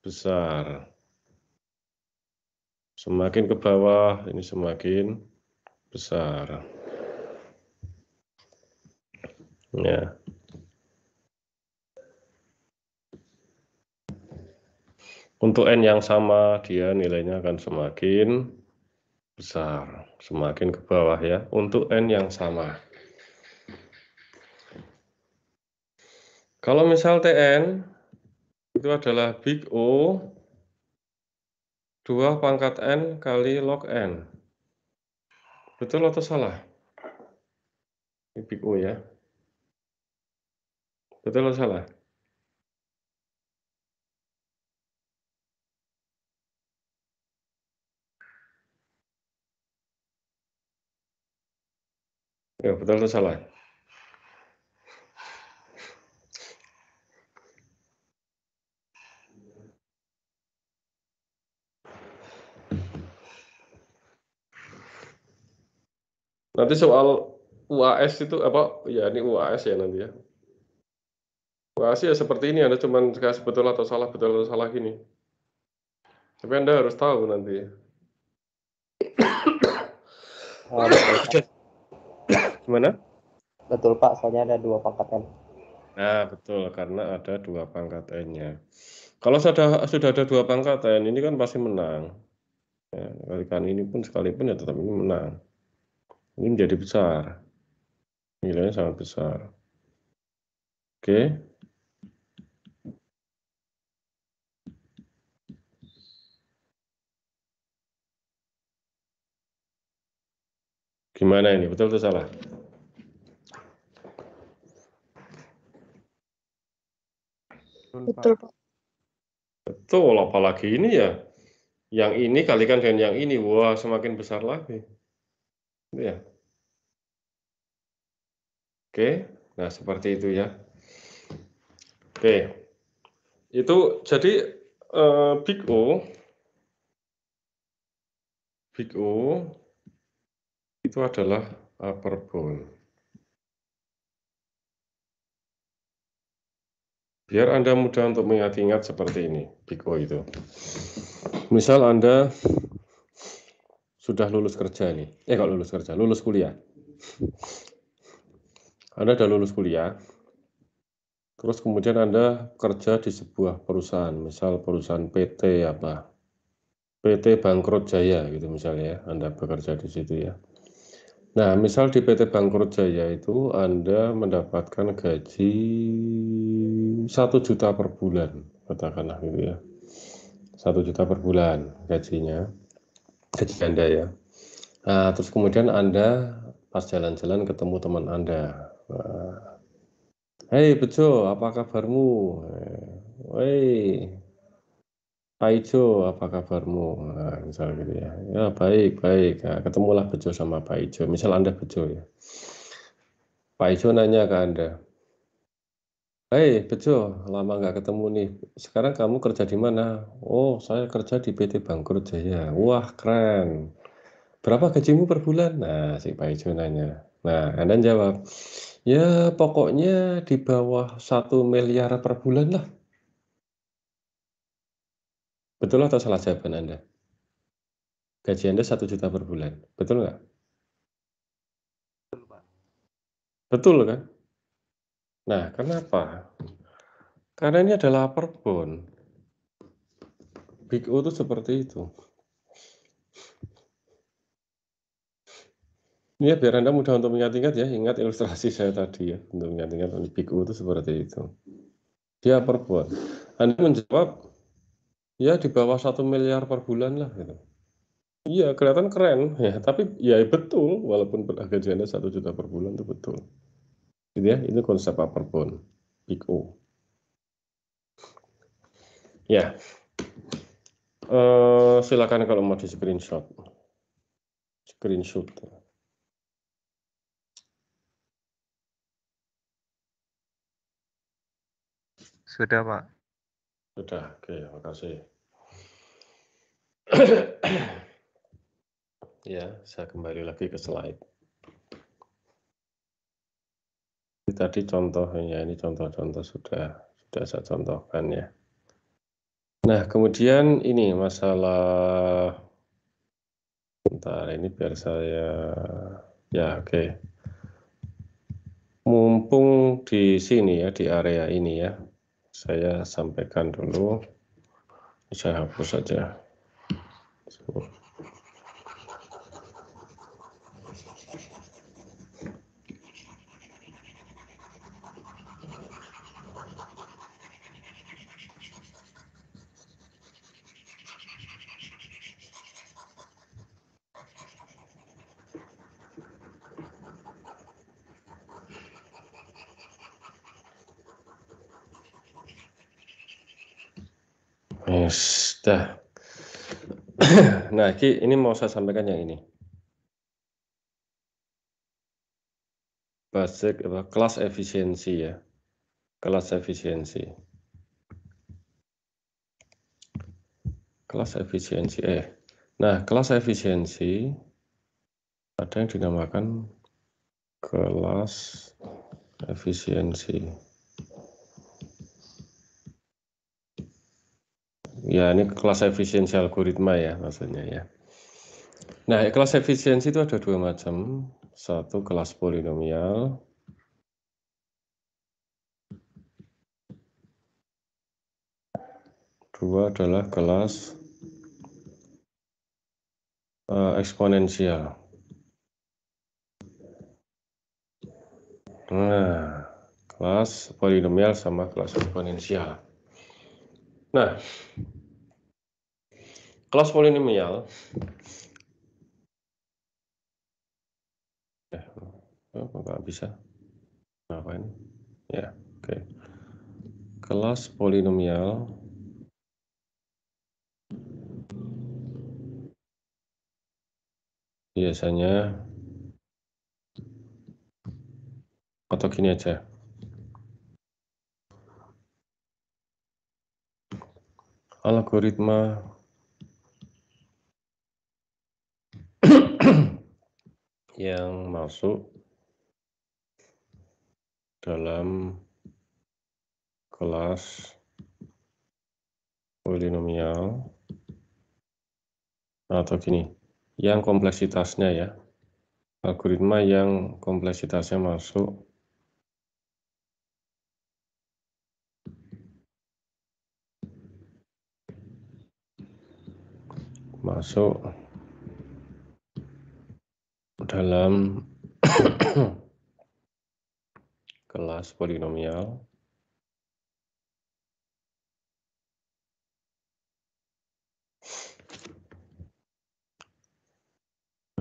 besar. Semakin ke bawah, ini semakin besar. Ya. Untuk N yang sama, dia nilainya akan semakin besar, semakin ke bawah ya, untuk N yang sama. Kalau misal TN itu adalah big O 2 pangkat N kali log N. Betul atau salah? Ini big O ya. Betul atau salah? Ya, betul atau salah? Nanti soal UAS itu apa? Ya ini UAS ya nanti ya. UAS ya seperti ini Anda cuma kasih betul atau salah, betul atau salah gini. Tapi Anda harus tahu nanti. gimana? Betul Pak, soalnya ada dua pangkat N. Nah, betul karena ada dua pangkat n Kalau sudah sudah ada dua pangkat N, ini kan pasti menang. Ya, ini pun sekalipun ya tetap ini menang. Ini menjadi besar. Nilainya sangat besar. Oke. Gimana ini? Betul atau salah? Betul Pak. Betul, apalagi ini ya. Yang ini kalikan dengan yang ini, wah semakin besar lagi. Gitu ya. Oke, nah seperti itu ya. Oke, itu jadi uh, big O, big O itu adalah upper bound. Biar Anda mudah untuk mengingat-ingat seperti ini, Big O itu. Misal Anda sudah lulus kerja nih, eh kalau lulus kerja, lulus kuliah. Anda sudah lulus kuliah, terus kemudian Anda kerja di sebuah perusahaan, misal perusahaan PT apa, PT Bangkrut Jaya gitu misalnya, ya, Anda bekerja di situ ya Nah, misal di PT Bangkrut Jaya itu Anda mendapatkan gaji satu juta per bulan, katakanlah gitu ya. Satu juta per bulan gajinya, gaji Anda ya. Nah, terus kemudian Anda pas jalan-jalan ketemu teman Anda. Hei Bejo, apa kabarmu? Hei, eh, Pak Ijo, apa kabarmu? Nah, misal gitu ya. Ya baik, baik. Nah, ketemulah Bejo sama Pak Ijo. Misal Anda Bejo ya. Pak Ijo nanya ke Anda. Hei Bejo, lama nggak ketemu nih. Sekarang kamu kerja di mana? Oh, saya kerja di PT Bangkrut Jaya. Wah, keren. Berapa gajimu per bulan? Nah, si Pak Ijo nanya. Nah, Anda jawab. Ya, pokoknya di bawah satu miliar per bulan lah. Betul atau salah jawaban Anda? Gaji Anda satu juta per bulan, betul nggak? Betul, Pak. Betul kan? Nah, kenapa? Karena ini adalah perpun. Big O itu seperti itu. Ini ya, biar Anda mudah untuk mengingat-ingat ya, ingat ilustrasi saya tadi ya, untuk mengingat-ingat Big O itu seperti itu. Dia perpun. Anda menjawab Ya di bawah satu miliar per bulan lah gitu. Iya, kelihatan keren ya, tapi ya betul walaupun harga satu juta per bulan itu betul. Jadi gitu ya, itu konsep upper bound, big O. Ya. Uh, silakan kalau mau di screenshot. Screenshot. Sudah, Pak. Sudah, oke, makasih ya, saya kembali lagi ke slide. Ini tadi contohnya, ini contoh-contoh sudah sudah saya contohkan ya. Nah, kemudian ini masalah Bentar, ini biar saya ya oke. Okay. Mumpung di sini ya di area ini ya, saya sampaikan dulu. Saya hapus saja. Oh. Nah, Ki, ini mau saya sampaikan yang ini. Basic apa, kelas efisiensi ya. Kelas efisiensi. Kelas efisiensi eh. Nah, kelas efisiensi ada yang dinamakan kelas efisiensi. Ya, ini kelas efisiensi algoritma ya maksudnya ya. Nah, kelas efisiensi itu ada dua macam. Satu kelas polinomial. Dua adalah kelas uh, eksponensial. Nah, kelas polinomial sama kelas eksponensial. Nah, Kelas polinomial. Ya, eh, apa nggak bisa? Ngapain? Ya, oke. Okay. Kelas polinomial. Biasanya atau gini aja. Algoritma yang masuk dalam kelas polinomial atau gini, yang kompleksitasnya ya, algoritma yang kompleksitasnya masuk masuk dalam kelas polinomial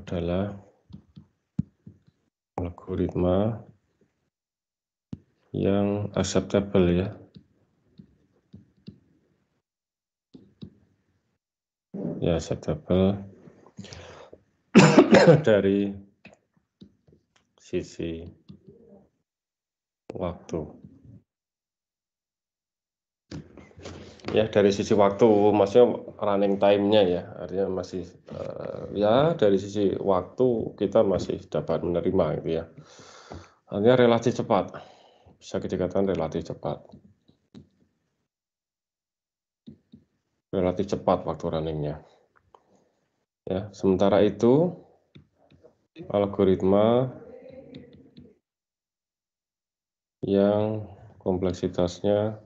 adalah algoritma yang acceptable ya ya acceptable dari sisi waktu. Ya, dari sisi waktu, maksudnya running time-nya ya, artinya masih, uh, ya dari sisi waktu kita masih dapat menerima gitu ya. Artinya relatif cepat, bisa dikatakan relatif cepat. Relatif cepat waktu running-nya. Ya, sementara itu algoritma yang kompleksitasnya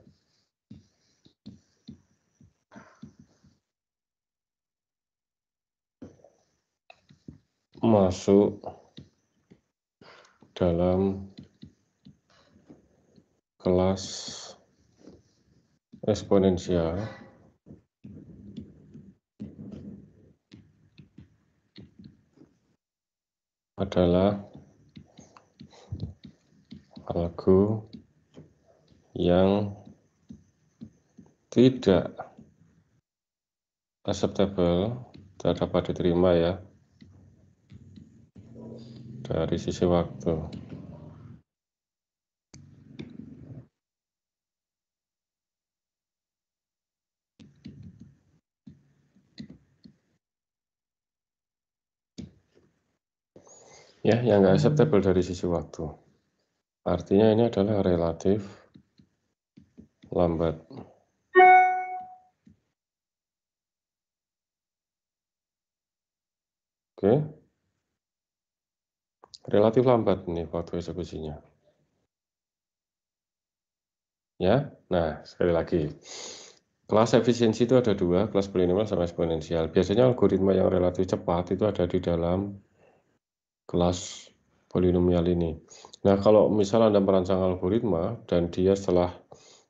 masuk dalam kelas eksponensial adalah lagu yang tidak acceptable tidak dapat diterima ya dari sisi waktu Ya, yang nggak acceptable dari sisi waktu. Artinya ini adalah relatif lambat. Oke. Relatif lambat nih waktu eksekusinya. Ya, nah sekali lagi. Kelas efisiensi itu ada dua, kelas polinomial sama eksponensial. Biasanya algoritma yang relatif cepat itu ada di dalam kelas polinomial ini. Nah, kalau misal Anda merancang algoritma dan dia setelah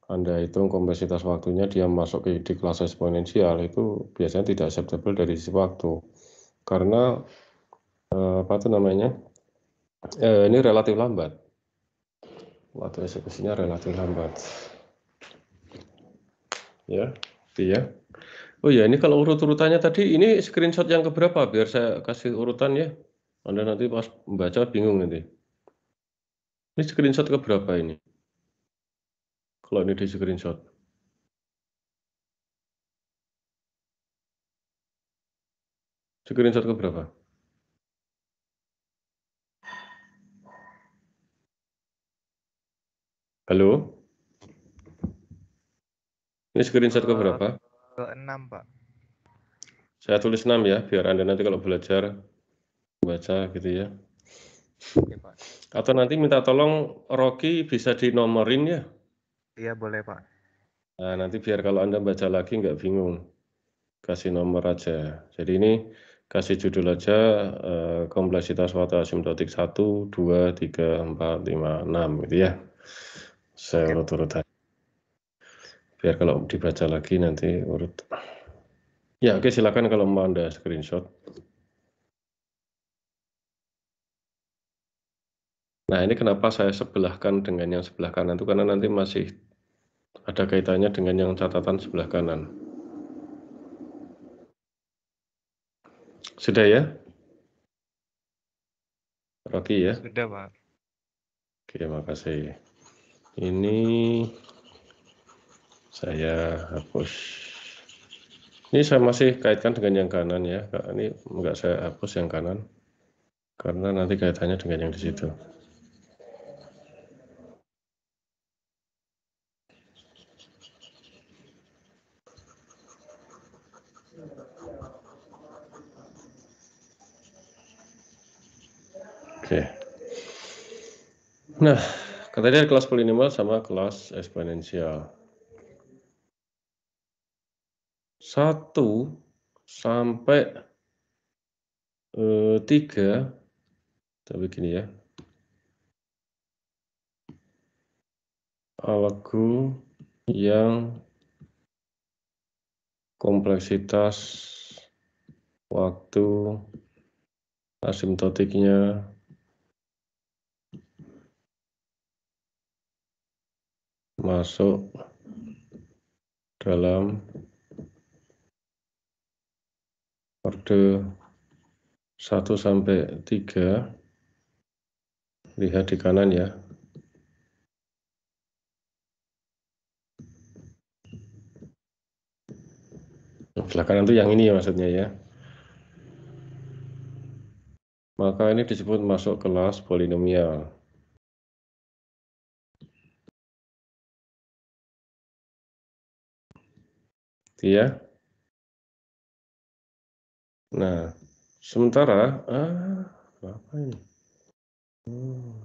Anda hitung kompleksitas waktunya, dia masuk ke di kelas eksponensial, itu biasanya tidak acceptable dari sisi waktu. Karena, eh, apa itu namanya, eh, ini relatif lambat. Waktu eksekusinya relatif lambat. Ya, dia. Ya. Oh ya, ini kalau urut-urutannya tadi, ini screenshot yang keberapa? Biar saya kasih urutan ya. Anda nanti pas membaca bingung nanti. Ini screenshot ke berapa ini? Kalau ini di screenshot. Screenshot ke berapa? Halo? Ini screenshot ke berapa? Ke 6, Pak. Saya tulis 6 ya, biar Anda nanti kalau belajar baca gitu ya. Oke, Pak. Atau nanti minta tolong Rocky bisa dinomorin ya? Iya boleh Pak. Nah, nanti biar kalau Anda baca lagi nggak bingung. Kasih nomor aja. Jadi ini kasih judul aja uh, kompleksitas waktu asimptotik 1, 2, 3, 4, 5, 6 gitu ya. Saya urut aja. Biar kalau dibaca lagi nanti urut. Ya oke silakan kalau mau Anda screenshot. Nah, ini kenapa saya sebelahkan dengan yang sebelah kanan itu karena nanti masih ada kaitannya dengan yang catatan sebelah kanan. Sudah ya? Rocky ya? Sudah, Pak. Oke, makasih. Ini saya hapus. Ini saya masih kaitkan dengan yang kanan ya. Ini enggak saya hapus yang kanan. Karena nanti kaitannya dengan yang di situ. Oke. Okay. Nah, kata dia kelas polinomial sama kelas eksponensial. Satu sampai eh, tiga, kita begini ya. Algo yang kompleksitas waktu asimptotiknya masuk dalam orde 1 sampai 3 lihat di kanan ya sebelah kanan itu yang ini ya maksudnya ya maka ini disebut masuk kelas polinomial gitu ya. Nah, sementara ah apa ini? Hmm.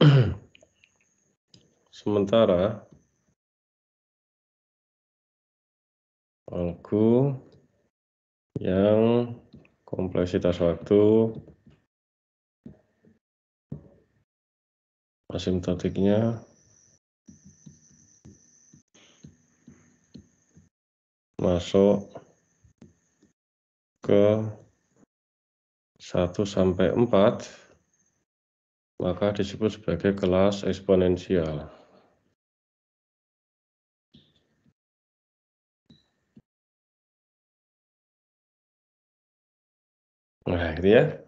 sementara alku yang kompleksitas waktu asimptotiknya masuk ke 1 sampai 4 maka disebut sebagai kelas eksponensial. Nah, gitu ya.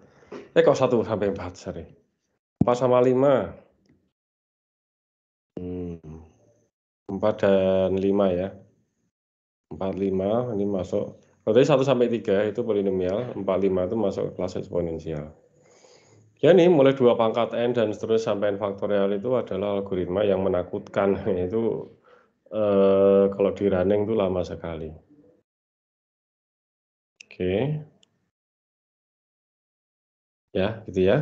Eh kok 1 sampai 4, sorry. 4 sama 5. Hmm. 4 dan 5 ya. 45 ini masuk berarti 1 sampai 3 itu polinomial, 45 itu masuk kelas eksponensial. Ya ini mulai dua pangkat n dan seterusnya sampai n faktorial itu adalah algoritma yang menakutkan itu eh, kalau di running itu lama sekali. Oke. Ya, gitu ya.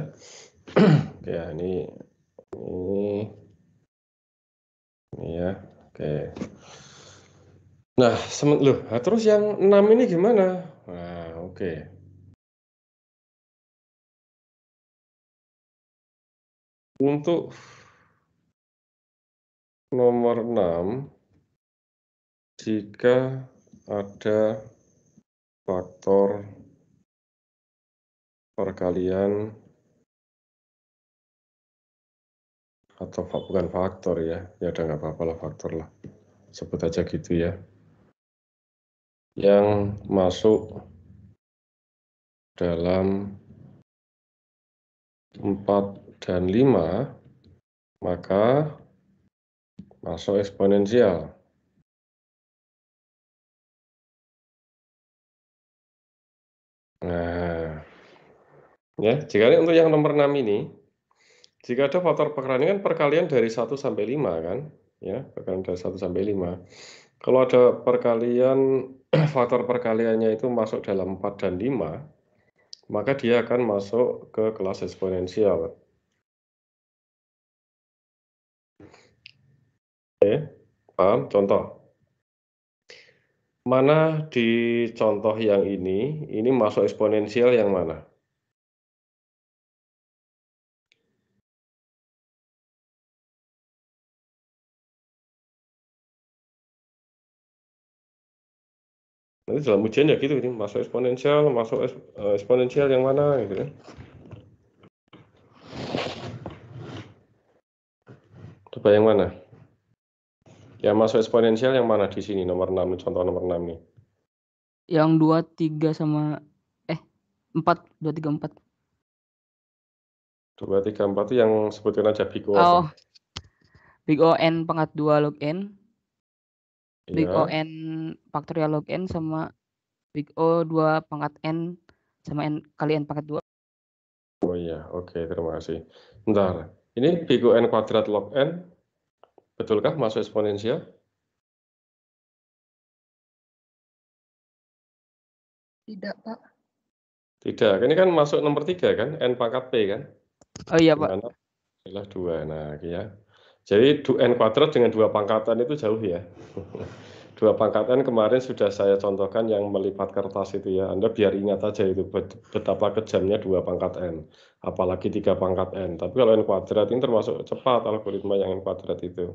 ya, ini ini ini ya. Oke. Okay. Nah, semen loh, nah, terus yang 6 ini gimana? Nah, oke. Untuk nomor 6, jika ada faktor perkalian atau bukan faktor ya, ya udah nggak apa-apa lah faktor lah, sebut aja gitu ya yang masuk dalam 4 dan 5, maka masuk eksponensial. Nah, ya, jika ini untuk yang nomor 6 ini, jika ada faktor perkalian kan perkalian dari 1 sampai 5 kan, ya, perkalian dari 1 sampai 5. Kalau ada perkalian faktor perkaliannya itu masuk dalam 4 dan 5, maka dia akan masuk ke kelas eksponensial. Oke, paham? Contoh. Mana di contoh yang ini, ini masuk eksponensial yang mana? Tapi dalam ujian ya gitu, gitu. masuk eksponensial, masuk eh, eksponensial yang mana gitu kan. Coba yang mana? Ya masuk eksponensial yang mana di sini nomor 6 contoh nomor 6 nih. Yang 2 3 sama eh 4 2 3 4. 2 3 4 itu yang sebutkan aja big O. Oh. Big O n pangkat 2 log n Big iya. O n faktorial log n sama Big O 2 pangkat n sama n kali n pangkat 2. Oh iya, oke, terima kasih. Bentar, ini Big O n kuadrat log n, betulkah masuk eksponensial? Tidak, Pak. Tidak, ini kan masuk nomor tiga kan, n pangkat p kan? Oh iya, Pak. Dimana Inilah dua, nah ya. Jadi n kuadrat dengan dua pangkatan itu jauh ya. dua pangkatan kemarin sudah saya contohkan yang melipat kertas itu ya. Anda biar ingat aja itu betapa kejamnya dua pangkat n, apalagi tiga pangkat n. Tapi kalau n kuadrat ini termasuk cepat algoritma yang n kuadrat itu.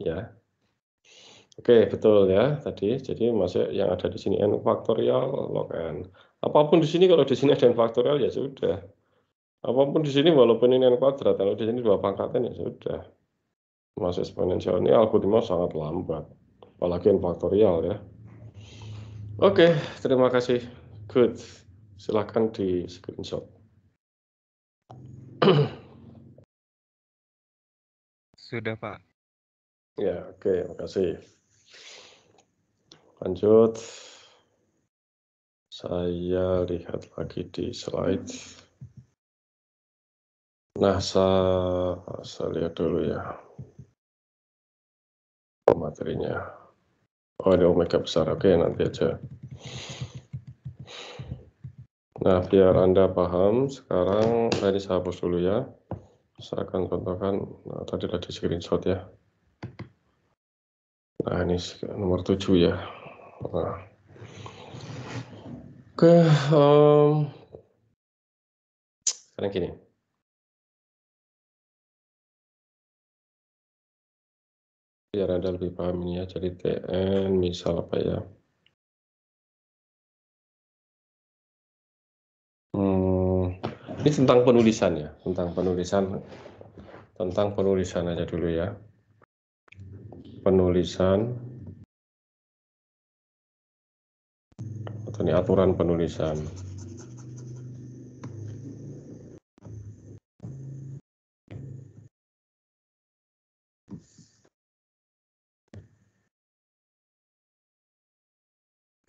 Ya. Oke, betul ya tadi. Jadi masih yang ada di sini n faktorial log n. Apapun di sini kalau di sini ada n faktorial ya sudah. Apapun di sini walaupun ini n kuadrat, kalau di sini dua pangkatnya ya sudah. masih eksponensial ini algoritma sangat lambat, apalagi n faktorial ya. Oke, terima kasih. Good. Silahkan di screenshot. Sudah, Pak. Ya, oke, okay, kasih. Lanjut. Saya lihat lagi di slide. Nah, saya, saya lihat dulu ya oh, materinya. Oh, ada omega besar. Oke, nanti aja. Nah, biar Anda paham, sekarang ini saya hapus dulu ya. Saya akan contohkan, nah, tadi ada di screenshot ya. Nah, ini nomor 7 ya. Nah. Oke, um, sekarang gini. biar ada lebih paham ini ya jadi TN misal apa ya hmm, ini tentang penulisan ya tentang penulisan tentang penulisan aja dulu ya penulisan atau ini aturan penulisan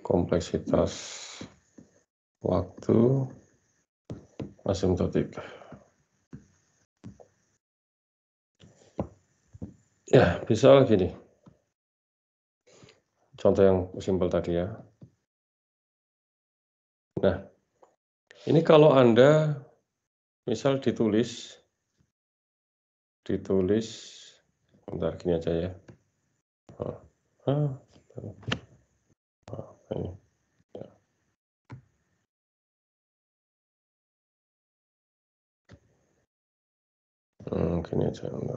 kompleksitas waktu asimptotik. Ya, bisa gini. Contoh yang simpel tadi ya. Nah, ini kalau Anda misal ditulis ditulis bentar gini aja ya. Oh. Ah. Iya. Mungkin hmm,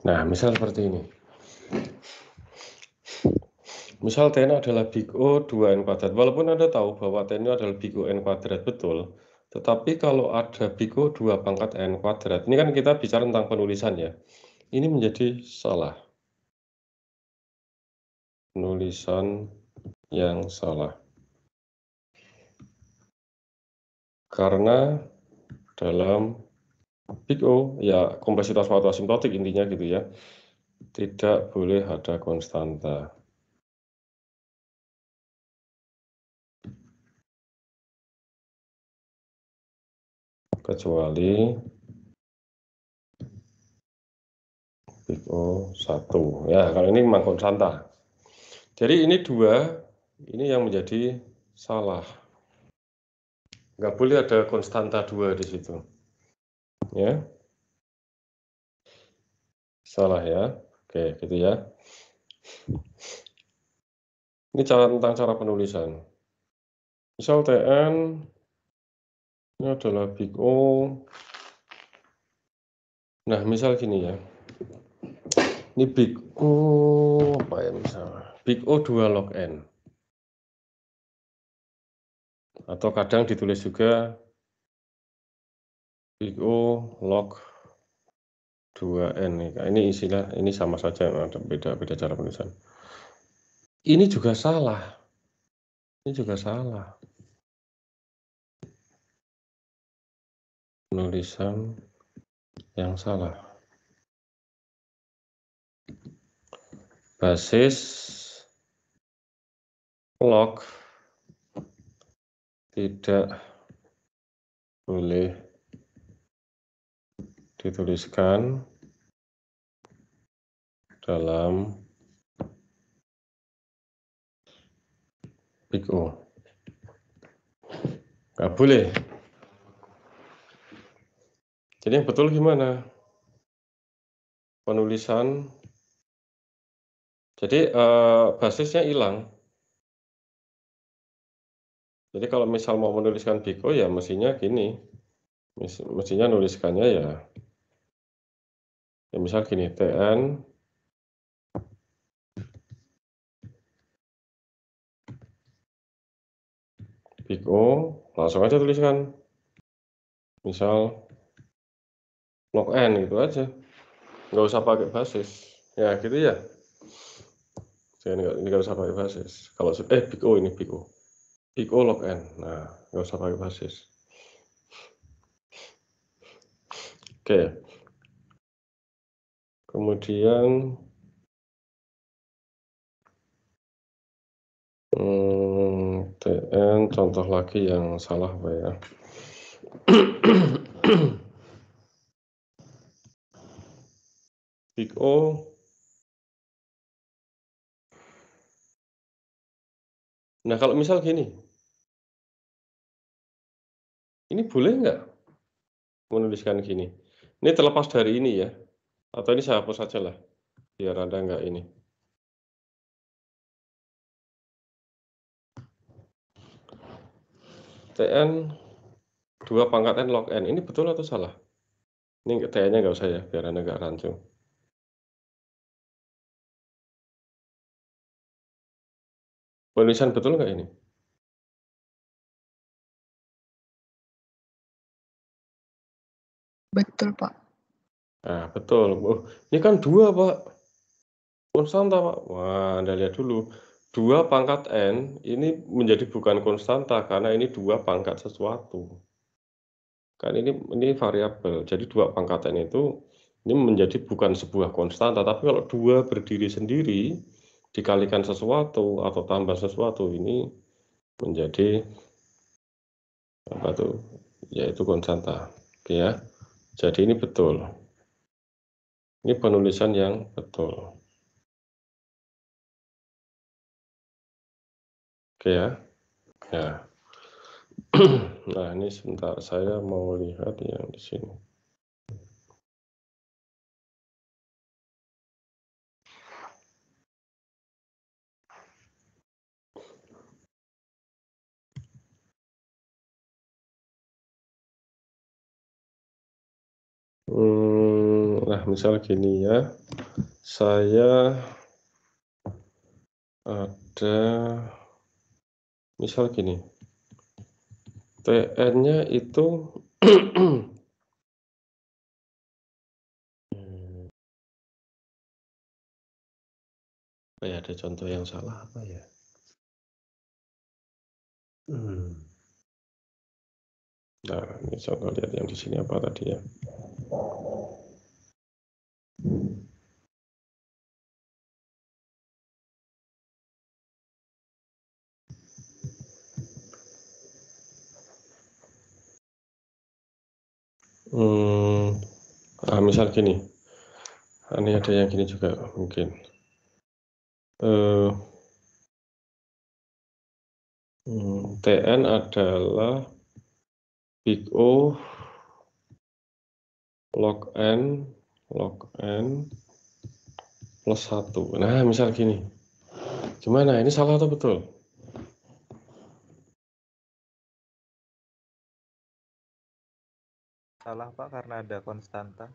Nah, misal seperti ini. Misal TN adalah big O 2N kuadrat. Walaupun Anda tahu bahwa TN adalah big O N kuadrat, betul. Tetapi kalau ada big O 2 pangkat N kuadrat, ini kan kita bicara tentang penulisan ya. Ini menjadi salah. Penulisan yang salah. Karena dalam big O, ya kompleksitas waktu asimptotik intinya gitu ya, tidak boleh ada konstanta. kecuali big O 1. Ya, kalau ini memang konstanta. Jadi ini dua, ini yang menjadi salah. Nggak boleh ada konstanta dua di situ. Ya. Salah ya. Oke, gitu ya. Ini cara tentang cara penulisan. Misal TN ini ya, adalah big O nah misal gini ya ini big O apa ya misalnya big O 2 log N atau kadang ditulis juga big O log 2N ini istilah ini sama saja ada beda-beda cara penulisan ini juga salah ini juga salah penulisan yang salah. Basis log tidak boleh dituliskan dalam Big O. boleh jadi yang betul gimana? Penulisan. Jadi uh, basisnya hilang. Jadi kalau misal mau menuliskan Biko ya mestinya gini. Mestinya nuliskannya ya. Ya misal gini, TN Biko, langsung aja tuliskan. Misal log n itu aja nggak usah pakai basis ya gitu ya jadi nggak usah pakai basis kalau eh big O ini big O big O n nah nggak usah pakai basis oke kemudian hmm, TN contoh lagi yang salah apa ya klik O. Nah, kalau misal gini, ini boleh nggak menuliskan gini? Ini terlepas dari ini ya, atau ini saya hapus saja lah, biar ada nggak ini. TN 2 pangkat N log N, ini betul atau salah? Ini TN-nya nggak usah ya, biar Anda nggak rancu. Penulisan betul nggak ini? Betul, Pak. Nah, betul. Oh, ini kan dua, Pak. Konstanta, Pak. Wah, Anda lihat dulu. Dua pangkat N ini menjadi bukan konstanta karena ini dua pangkat sesuatu. Kan ini ini variabel. Jadi dua pangkat N itu ini menjadi bukan sebuah konstanta. Tapi kalau dua berdiri sendiri, dikalikan sesuatu atau tambah sesuatu ini menjadi apa tuh yaitu ya, konstanta oke ya jadi ini betul ini penulisan yang betul oke ya ya nah ini sebentar saya mau lihat yang di sini Hmm, nah, misal gini ya, saya ada, misal gini, TN-nya itu hmm. apa ya ada contoh yang salah apa ya? Hmm. Nah, ini coba lihat yang di sini apa tadi ya. Hmm, ah, misal gini, ah, ini ada yang gini juga mungkin. Eh, hmm, TN adalah big O log N log N plus satu. nah misal gini gimana ini salah atau betul salah Pak karena ada konstanta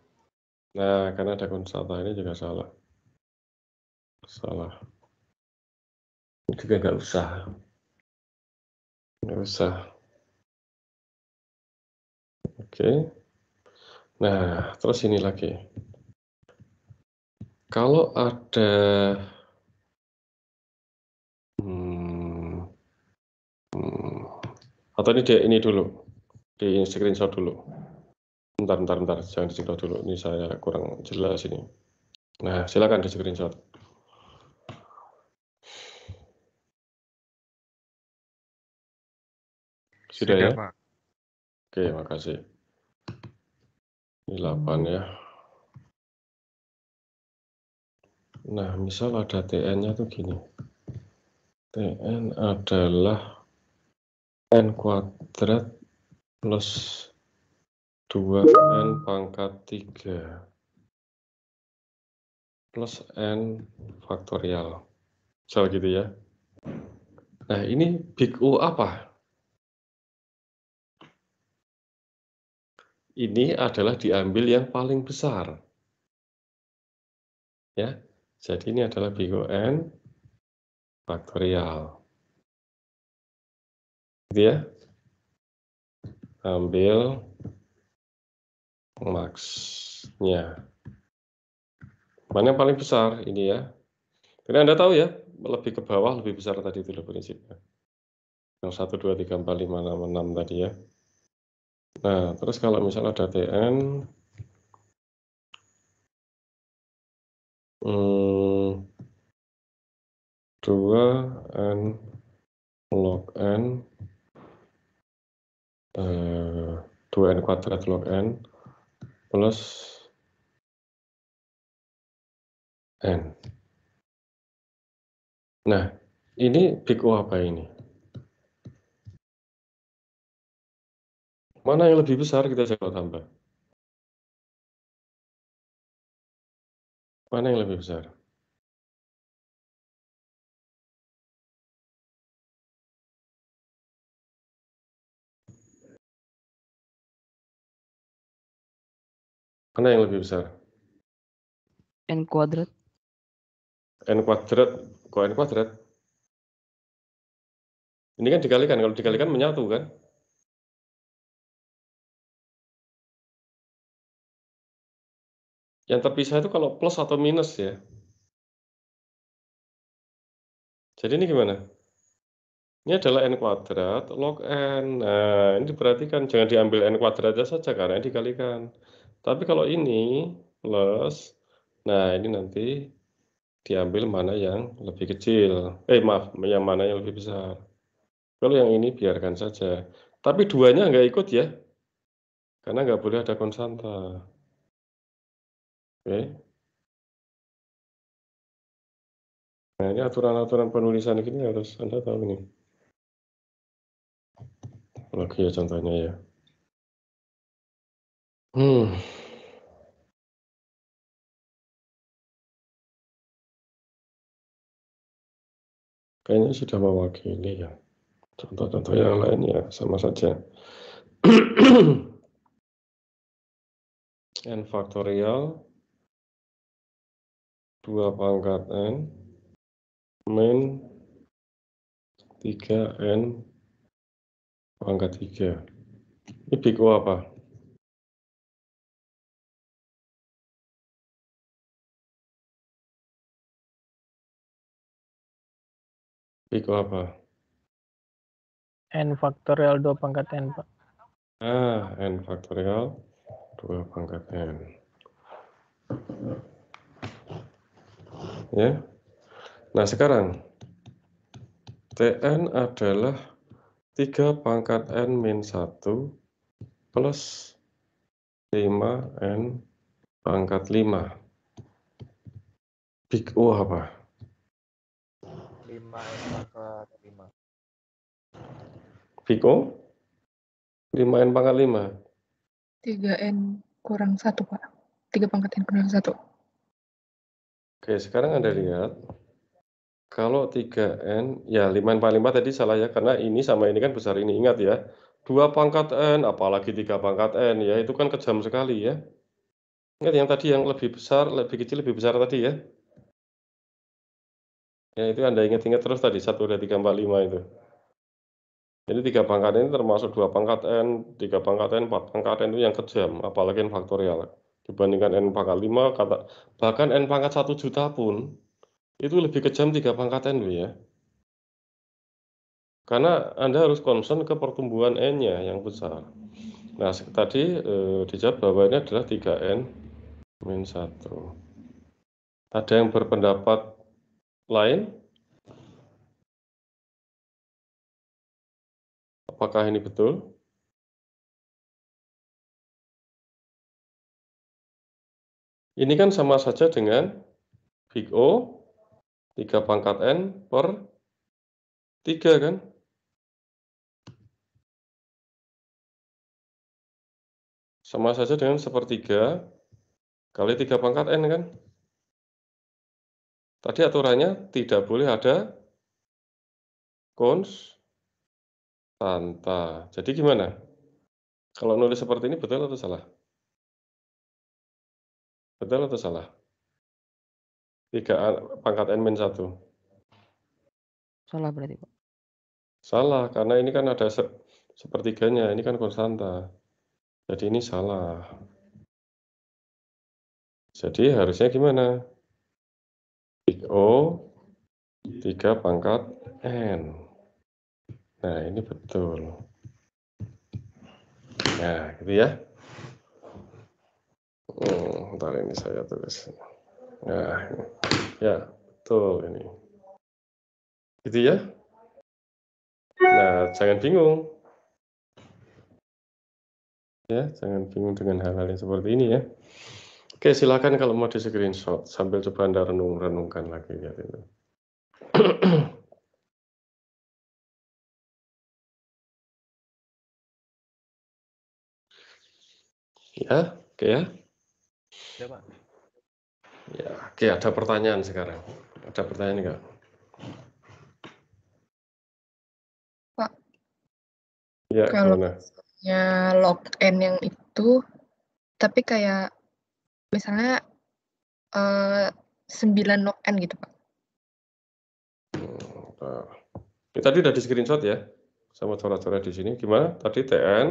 nah karena ada konstanta ini juga salah salah juga nggak usah nggak usah Oke. Nah, terus ini lagi. Kalau ada hmm, hmm. atau ini dia ini dulu di screenshot dulu. Ntar ntar ntar, Jangan di screenshot dulu. Ini saya kurang jelas ini. Nah, silakan di screenshot. Sudah, ya? Pak. Oke, makasih. Ini 8 ya. Nah, misal ada TN-nya tuh gini. TN adalah N kuadrat plus 2N pangkat 3 plus N faktorial. Misal gitu ya. Nah, ini Big U apa? ini adalah diambil yang paling besar. Ya, jadi ini adalah n faktorial. Gitu ya. Ambil maksnya. Mana yang paling besar? Ini ya. Karena Anda tahu ya, lebih ke bawah lebih besar tadi itu prinsipnya. Yang 1, 2, 3, 4, 5, 6, 6 tadi ya. Nah, terus kalau misalnya ada TN, hmm, n log N, eh, n kuadrat log N, plus N. Nah, ini big O apa ini? Mana yang lebih besar kita coba tambah. Mana yang lebih besar? Mana yang lebih besar? N kuadrat. N kuadrat, kok N kuadrat? Ini kan dikalikan, kalau dikalikan menyatu kan? Yang terpisah itu kalau plus atau minus ya. Jadi ini gimana? Ini adalah n kuadrat log n. Nah, ini diperhatikan jangan diambil n kuadratnya saja karena ini dikalikan. Tapi kalau ini plus, nah ini nanti diambil mana yang lebih kecil. Eh maaf, yang mana yang lebih besar. Kalau yang ini biarkan saja. Tapi duanya nggak ikut ya, karena nggak boleh ada konstanta. Oke. Nah, ini aturan-aturan penulisan ini harus Anda tahu ini. Lagi ya contohnya ya. Hmm. Kayaknya sudah mewakili ya. Contoh-contoh yang lain ya sama saja. N faktorial 2 pangkat N min 3N pangkat 3. Ini biko apa? Biko apa? N faktorial 2 pangkat N, Pak. Ah, N faktorial 2 pangkat N ya. Nah, sekarang TN adalah 3 pangkat N min 1 plus 5N pangkat 5. Big O apa? 5N pangkat 5. Big O? 5N pangkat 5. 3N kurang 1, Pak. 3 pangkat N kurang 1. Oke, sekarang Anda lihat. Kalau 3N, ya 5 N 5 4 tadi salah ya, karena ini sama ini kan besar ini. Ingat ya, 2 pangkat N, apalagi 3 pangkat N, ya itu kan kejam sekali ya. Ingat yang tadi yang lebih besar, lebih kecil, lebih besar tadi ya. Ya itu Anda ingat-ingat terus tadi, 1, 2, 3, 4, 5 itu. Jadi 3 pangkat ini termasuk 2 pangkat n, 3 pangkat n, 4 pangkat n itu yang kejam, apalagi yang faktorial dibandingkan n pangkat 5 kata bahkan n pangkat 1 juta pun itu lebih kejam 3 pangkat n ya. Karena Anda harus concern ke pertumbuhan n-nya yang besar. Nah, tadi eh, dijawab bahwa ini adalah 3n min 1. Ada yang berpendapat lain? Apakah ini betul? Ini kan sama saja dengan big O 3 pangkat N per 3 kan? Sama saja dengan sepertiga kali 3 pangkat N kan? Tadi aturannya tidak boleh ada konstanta. Jadi gimana? Kalau nulis seperti ini betul atau salah? Betul atau salah? 3 pangkat n min 1. Salah berarti, Pak. Salah, karena ini kan ada se sepertiganya, ini kan konstanta. Jadi ini salah. Jadi harusnya gimana? O 3 pangkat N. Nah, ini betul. Nah, gitu ya. Hmm, ini saya tulis. Nah, ya, betul ini. Gitu ya. Nah, jangan bingung. Ya, jangan bingung dengan hal-hal yang seperti ini ya. Oke, silakan kalau mau di screenshot sambil coba Anda renung-renungkan lagi ya itu. ya, oke ya. Ya, Pak. Ya, oke, ada pertanyaan sekarang. Ada pertanyaan enggak? Pak. Ya, kalau misalnya log n yang itu tapi kayak misalnya eh, 9 log n gitu, Pak. Ini hmm, tadi udah di screenshot ya sama corak-corak di sini. Gimana? Tadi TN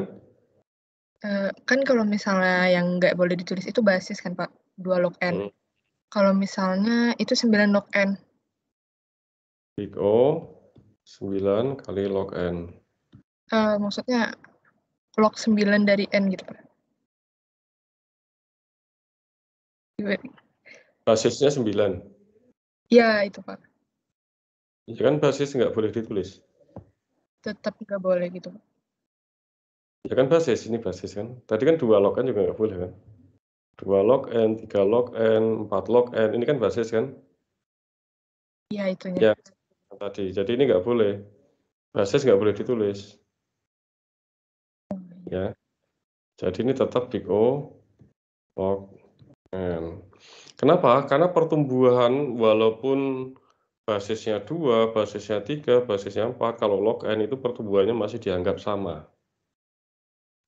Eh, kan kalau misalnya yang nggak boleh ditulis itu basis kan Pak, dua log n. Hmm. Kalau misalnya itu 9 log n. big O, 9 kali log n. uh, maksudnya log 9 dari n gitu Pak. Basisnya 9? Ya, itu Pak. Ya kan basis nggak boleh ditulis. Tetap nggak boleh gitu Pak. Ya kan basis, ini basis kan. Tadi kan dua log kan juga nggak boleh kan. Dua log n, tiga log n, empat log n, ini kan basis kan? Iya itunya. Ya, tadi. Jadi ini nggak boleh. Basis nggak boleh ditulis. Ya. Jadi ini tetap big O log n. Kenapa? Karena pertumbuhan walaupun basisnya dua, basisnya tiga, basisnya empat, kalau log n itu pertumbuhannya masih dianggap sama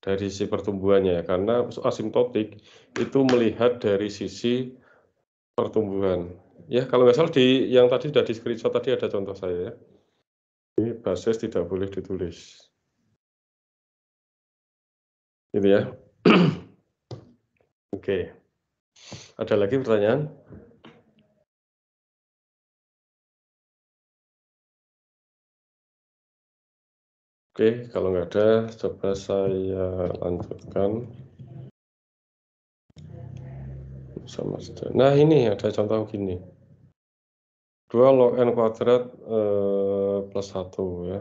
dari sisi pertumbuhannya ya karena asimptotik itu melihat dari sisi pertumbuhan. Ya, kalau nggak salah di yang tadi sudah di screenshot tadi ada contoh saya ya. Ini basis tidak boleh ditulis. Gitu ya. Oke. Okay. Ada lagi pertanyaan? Oke, kalau nggak ada, coba saya lanjutkan. Sama nah, ini ada contoh gini. 2 log n kuadrat eh, plus 1 ya.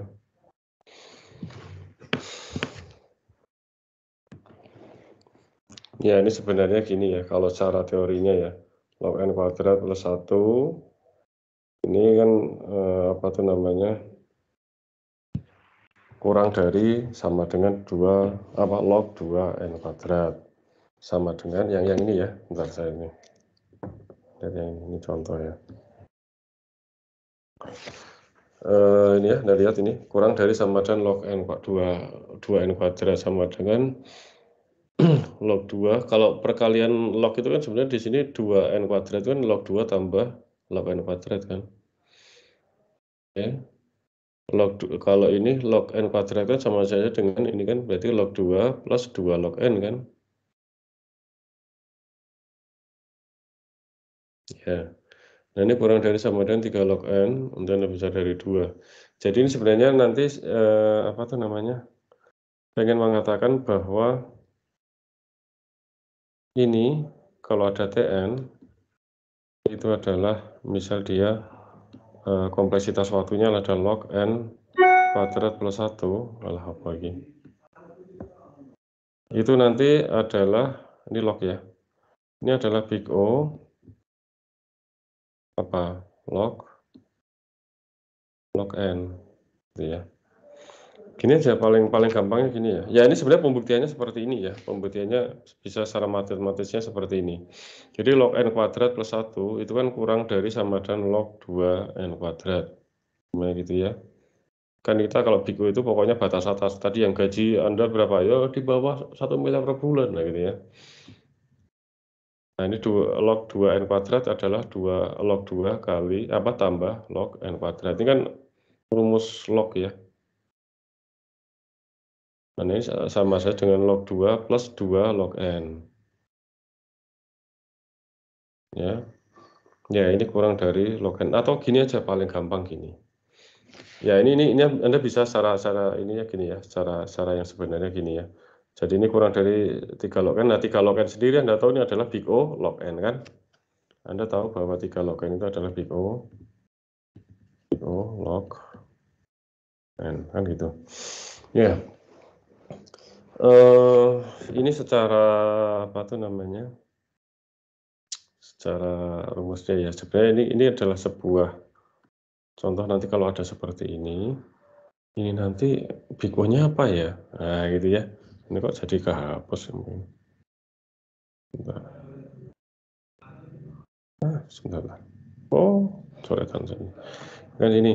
Ya, ini sebenarnya gini ya, kalau cara teorinya ya. Log n kuadrat plus 1, ini kan eh, apa tuh namanya, kurang dari sama dengan 2 apa log 2 n kuadrat sama dengan yang yang ini ya bentar saya ini dari yang ini contoh ya Uh, ini ya, Anda lihat ini kurang dari sama dengan log n 2 2 n kuadrat sama dengan log 2. Kalau perkalian log itu kan sebenarnya di sini 2 n kuadrat kan log 2 tambah log n kuadrat kan. Oke. Okay log kalau ini log n kuadrat kan sama saja dengan ini kan berarti log 2 plus 2 log n kan ya nah ini kurang dari sama dengan 3 log n kemudian lebih besar dari 2 jadi ini sebenarnya nanti eh, apa tuh namanya pengen mengatakan bahwa ini kalau ada tn itu adalah misal dia Eh, kompleksitas waktunya ada log n kuadrat plus 1 alah apa lagi itu nanti adalah ini log ya ini adalah big O apa log log n gitu ya Gini aja paling paling gampangnya gini ya. Ya ini sebenarnya pembuktiannya seperti ini ya. Pembuktiannya bisa secara matematisnya seperti ini. Jadi log n kuadrat plus 1 itu kan kurang dari sama dengan log 2 n kuadrat. Gimana gitu ya. Kan kita kalau biku itu pokoknya batas atas tadi yang gaji Anda berapa ya di bawah 1 miliar per bulan lah gitu ya. Nah ini dua, log 2 n kuadrat adalah 2 log 2 kali apa tambah log n kuadrat. Ini kan rumus log ya Nah, ini sama saja dengan log 2 plus 2 log N. Ya. Ya, ini kurang dari log N. Atau gini aja paling gampang gini. Ya, ini ini, ini Anda bisa secara secara ini ya gini ya, secara secara yang sebenarnya gini ya. Jadi ini kurang dari 3 log N. Nah, 3 log N sendiri Anda tahu ini adalah big O log N kan? Anda tahu bahwa 3 log N itu adalah big O. Big O log N kan gitu. Ya, Uh, ini secara apa tuh namanya, secara rumusnya ya sebenarnya ini ini adalah sebuah contoh nanti kalau ada seperti ini, ini nanti bikunya apa ya? Nah gitu ya, ini kok jadi kehapus mungkin. Bentar. Ah sebentar Oh coretan sini. Kan ini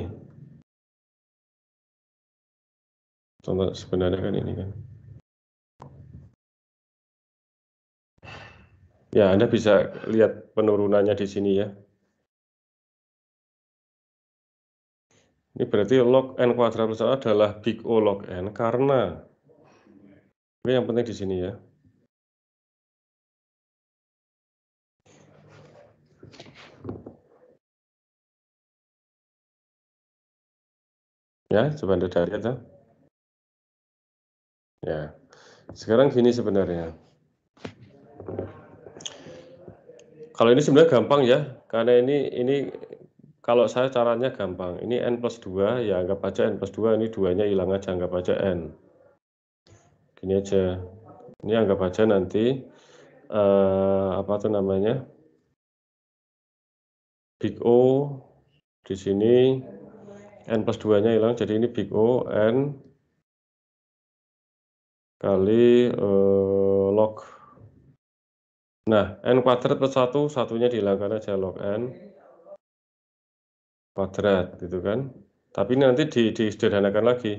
Contoh sebenarnya kan ini kan. Ya, Anda bisa lihat penurunannya di sini ya. Ini berarti log n kuadrat plus adalah big O log n karena ini yang penting di sini ya. Ya, coba Anda lihat ya. Ya. Sekarang gini sebenarnya. Kalau ini sebenarnya gampang ya, karena ini ini kalau saya caranya gampang. Ini n plus dua, ya anggap aja n plus dua ini duanya hilang aja, anggap aja n. Gini aja. Ini anggap aja nanti, eh, apa tuh namanya, big O di sini, n plus 2-nya hilang, jadi ini big O, n, kali eh, log. Nah, n kuadrat plus 1, satunya dihilangkan aja log n kuadrat gitu kan. Tapi nanti di, disederhanakan lagi.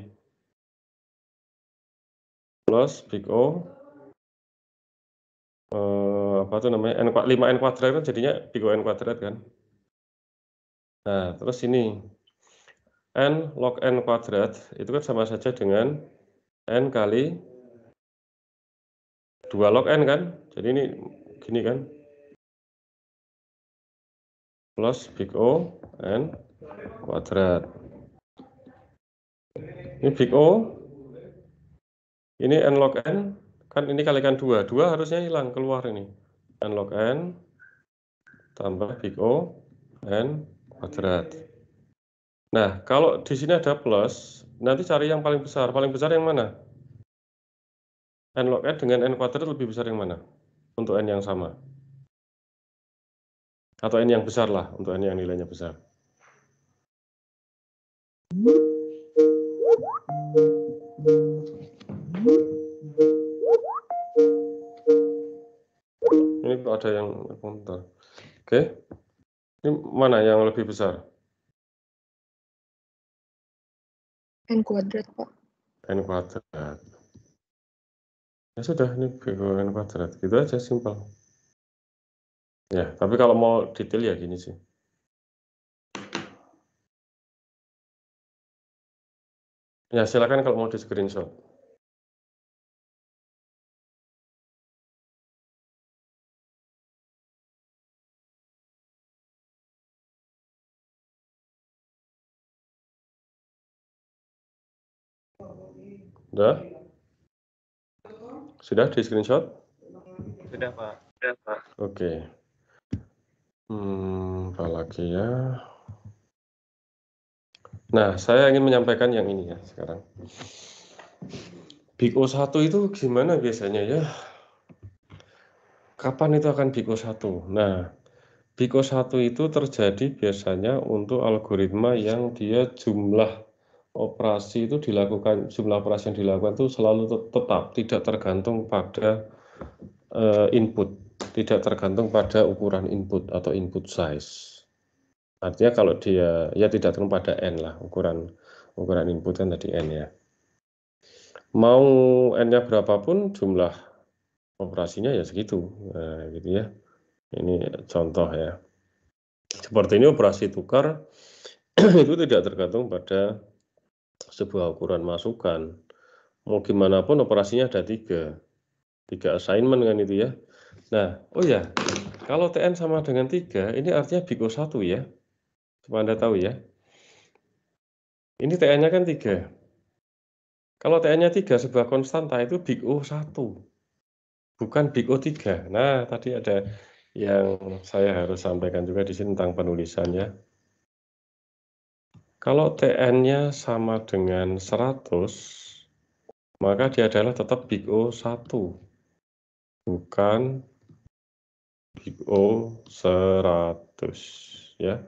Plus big O eh, apa tuh namanya n 5 n kuadrat kan jadinya big O n kuadrat kan. Nah, terus ini n log n kuadrat itu kan sama saja dengan n kali 2 log n kan jadi ini gini kan plus big O n kuadrat ini big O ini n log n kan ini kalikan 2. 2 harusnya hilang keluar ini n log n tambah big O n kuadrat nah kalau di sini ada plus nanti cari yang paling besar paling besar yang mana n log n dengan n kuadrat lebih besar yang mana untuk n yang sama atau n yang besar lah untuk n yang nilainya besar ini kok ada yang komentar oke ini mana yang lebih besar n kuadrat pak n kuadrat ya sudah ini BKKN kuadrat gitu aja simpel ya tapi kalau mau detail ya gini sih ya silakan kalau mau di screenshot Udah? Sudah di screenshot? Sudah Pak. Sudah Pak. Oke. Okay. Hmm, apa lagi ya? Nah, saya ingin menyampaikan yang ini ya sekarang. Big O1 itu gimana biasanya ya? Kapan itu akan Big O1? Nah, Big O1 itu terjadi biasanya untuk algoritma yang dia jumlah operasi itu dilakukan jumlah operasi yang dilakukan itu selalu tetap tidak tergantung pada uh, input, tidak tergantung pada ukuran input atau input size. Artinya kalau dia ya tidak tergantung pada n lah ukuran ukuran input kan tadi n ya. Mau n-nya berapapun jumlah operasinya ya segitu, nah, gitu ya. Ini contoh ya. Seperti ini operasi tukar itu tidak tergantung pada sebuah ukuran masukan. Mau gimana pun operasinya ada tiga, tiga assignment kan itu ya. Nah, oh ya, kalau TN sama dengan tiga, ini artinya O satu ya. cuma Anda tahu ya. Ini TN-nya kan tiga. Kalau TN-nya tiga sebuah konstanta itu Big O satu, bukan Big O tiga. Nah, tadi ada yang saya harus sampaikan juga di sini tentang penulisannya. Kalau TN-nya sama dengan 100, maka dia adalah tetap big O1, bukan big O 100. Ya.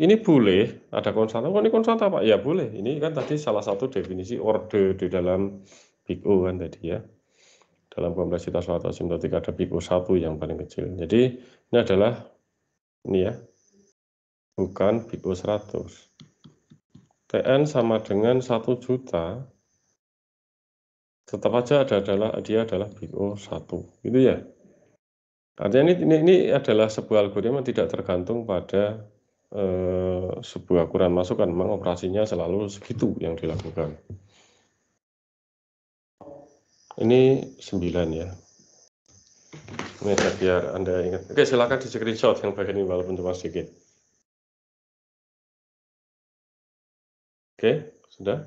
Ini boleh, ada konstanta, oh, ini konstanta Pak? Ya boleh, ini kan tadi salah satu definisi order di dalam big O kan tadi ya. Dalam kompleksitas suatu asimptotik ada big O1 yang paling kecil. Jadi ini adalah, ini ya, bukan big O100. TN sama dengan 1 juta, tetap aja ada adalah dia adalah BO 1. Gitu ya. Artinya ini, ini, ini adalah sebuah algoritma tidak tergantung pada eh, sebuah ukuran masukan. Memang operasinya selalu segitu yang dilakukan. Ini 9 ya. Ini biar Anda ingat. Oke, silakan di screenshot yang bagian ini walaupun cuma sedikit. Oke, sudah?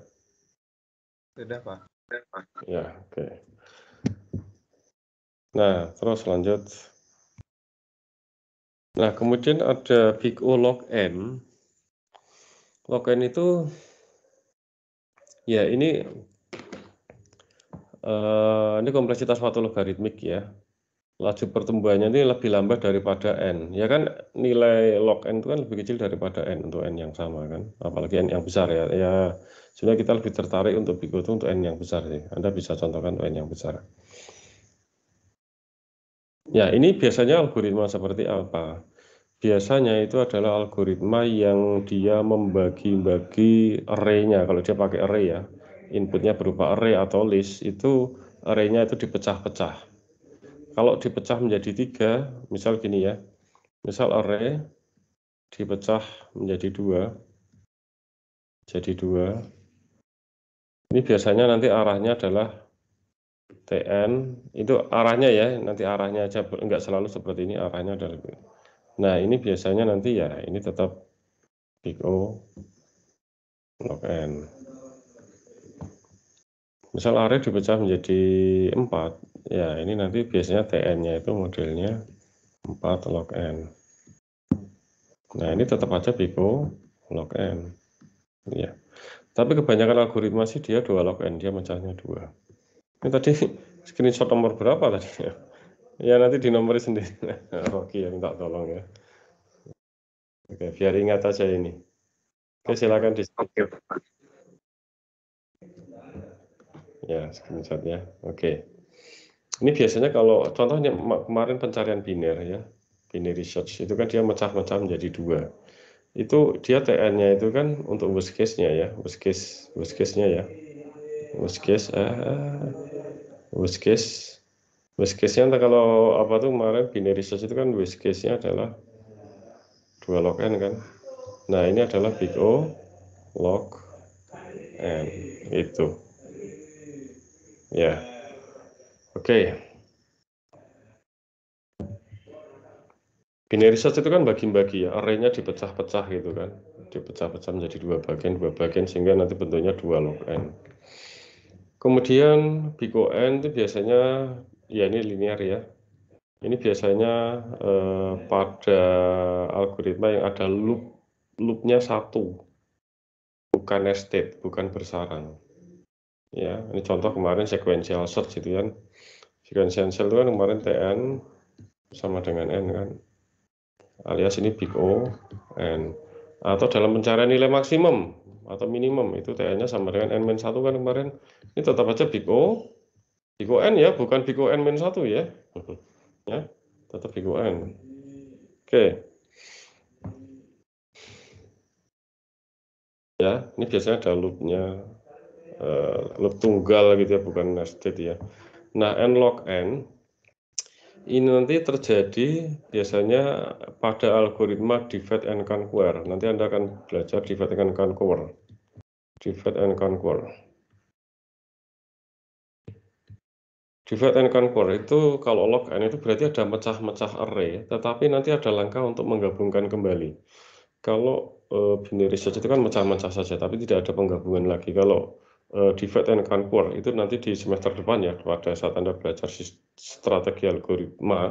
Sudah, Pak. Sudah, Pak. Ya, oke. Nah, terus lanjut. Nah, kemudian ada Big O log N. Log N itu, ya ini, uh, ini kompleksitas suatu logaritmik ya laju pertumbuhannya ini lebih lambat daripada n. Ya kan nilai log n itu kan lebih kecil daripada n untuk n yang sama kan. Apalagi n yang besar ya. Ya sebenarnya kita lebih tertarik untuk Bigo itu untuk n yang besar sih. Anda bisa contohkan untuk n yang besar. Ya ini biasanya algoritma seperti apa? Biasanya itu adalah algoritma yang dia membagi-bagi array-nya. Kalau dia pakai array ya, inputnya berupa array atau list itu arraynya itu dipecah-pecah kalau dipecah menjadi tiga, misal gini ya, misal array dipecah menjadi dua, jadi dua. Ini biasanya nanti arahnya adalah TN, itu arahnya ya, nanti arahnya aja, enggak selalu seperti ini, arahnya adalah. lebih. Nah, ini biasanya nanti ya, ini tetap big O, log N misal area dipecah menjadi empat ya ini nanti biasanya TN-nya itu modelnya 4 log N nah ini tetap aja Pico log N ya tapi kebanyakan algoritma sih dia dua log N dia mencahnya dua ini tadi screenshot nomor berapa tadi ya, nanti di nomor sendiri Rocky ya minta tolong ya Oke, biar ingat aja ini. Oke, silakan di. Oke, Ya, screenshot ya. Oke. Ini biasanya kalau contohnya kemarin pencarian biner ya, binary research itu kan dia mecah-mecah menjadi dua. Itu dia TN-nya itu kan untuk worst case-nya ya, worst case worst case-nya ya. Worst case uh, worst case worst case-nya kalau apa tuh kemarin binary research itu kan worst case-nya adalah dua log n kan. Nah, ini adalah big O log n itu. Ya. Yeah. Oke. Okay. Binary search itu kan bagi-bagi ya, Arraynya dipecah-pecah gitu kan. Dipecah-pecah menjadi dua bagian, dua bagian sehingga nanti bentuknya dua log n. Kemudian big O n itu biasanya ya ini linear ya. Ini biasanya eh, pada algoritma yang ada loop loopnya satu, bukan nested, bukan bersarang ya ini contoh kemarin sequential search gitu kan sequential search itu kan kemarin TN sama dengan N kan alias ini big O N atau dalam pencarian nilai maksimum atau minimum itu TN-nya sama dengan N-1 kan kemarin ini tetap aja big O big O N ya bukan big O N-1 ya ya tetap big O N oke ya ini biasanya ada loopnya uh, tunggal gitu ya bukan nested ya nah n log n ini nanti terjadi biasanya pada algoritma divide and conquer nanti anda akan belajar divide and conquer divide and conquer Divide and conquer itu kalau log n itu berarti ada mecah-mecah array, ya. tetapi nanti ada langkah untuk menggabungkan kembali. Kalau eh, binary search itu kan mecah-mecah saja, tapi tidak ada penggabungan lagi. Kalau Eh, di FED and conquer itu nanti di semester depan ya pada saat Anda belajar strategi algoritma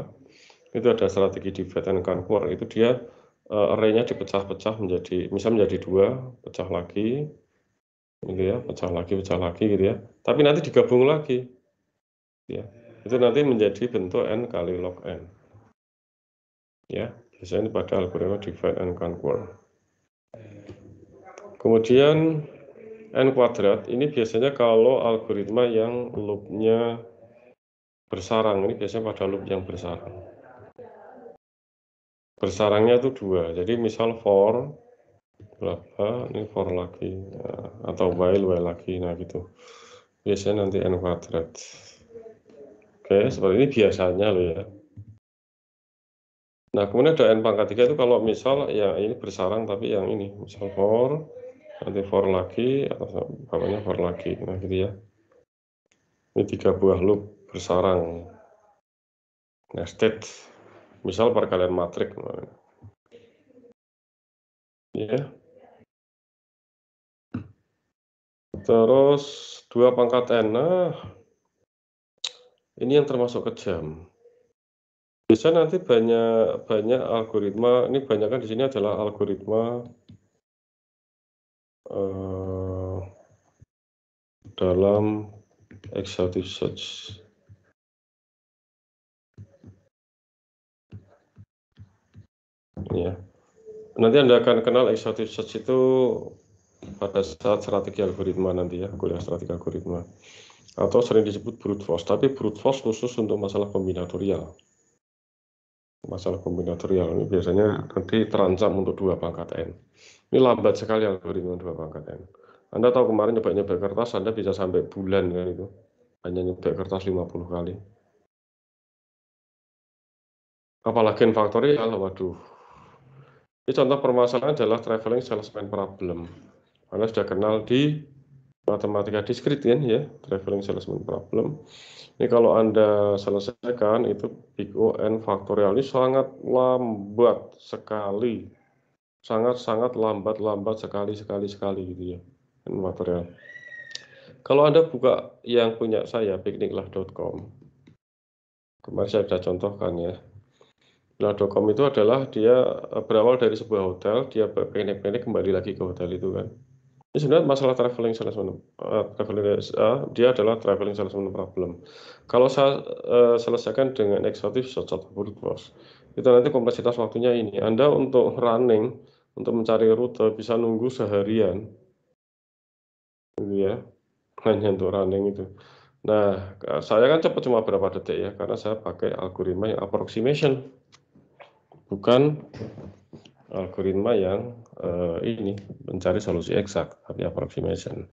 itu ada strategi di FED and conquer itu dia uh, arraynya dipecah-pecah menjadi misal menjadi dua pecah lagi gitu ya pecah lagi pecah lagi gitu ya tapi nanti digabung lagi ya itu nanti menjadi bentuk n kali log n ya biasanya pada algoritma divide and conquer kemudian n kuadrat ini biasanya kalau algoritma yang loopnya bersarang ini biasanya pada loop yang bersarang bersarangnya itu dua jadi misal for berapa ini for lagi eh, atau while while lagi nah gitu biasanya nanti n kuadrat oke seperti ini biasanya loh ya nah kemudian ada n pangkat 3 itu kalau misal ya ini bersarang tapi yang ini misal for nanti for lagi atau namanya for lagi nah gitu ya ini tiga buah loop bersarang nested misal perkalian matrik ya terus dua pangkat n nah ini yang termasuk kejam bisa nanti banyak banyak algoritma ini banyak kan di sini adalah algoritma Eh, dalam exhaustive search. Ya. Nanti Anda akan kenal exhaustive search itu pada saat strategi algoritma nanti ya, kuliah strategi algoritma. Atau sering disebut brute force, tapi brute force khusus untuk masalah kombinatorial. Masalah kombinatorial ini biasanya nanti terancam untuk dua pangkat N. Ini lambat sekali algoritma dua pangkat n. Anda tahu kemarin nyoba-nyoba kertas, Anda bisa sampai bulan kan itu. Hanya nyoba kertas 50 kali. Apalagi n faktorial, waduh. Ini contoh permasalahan adalah traveling salesman problem. Anda sudah kenal di matematika diskrit kan ya, traveling salesman problem. Ini kalau Anda selesaikan itu big O n faktorial ini sangat lambat sekali sangat-sangat lambat-lambat sekali-sekali-sekali gitu ya material. Kalau Anda buka yang punya saya, pikniklah.com. Kemarin saya sudah contohkan ya. Pikniklah.com itu adalah dia berawal dari sebuah hotel, dia piknik piknik kembali lagi ke hotel itu kan. Ini sebenarnya masalah traveling salesman, uh, traveling, uh, dia adalah traveling salesman problem. Kalau saya uh, selesaikan dengan eksotif, shot shot bos, itu nanti kompleksitas waktunya ini. Anda untuk running untuk mencari rute bisa nunggu seharian gitu ya hanya untuk running itu nah eh, saya kan cepat cuma berapa detik ya karena saya pakai algoritma yang approximation bukan algoritma yang uh, ini mencari solusi eksak tapi approximation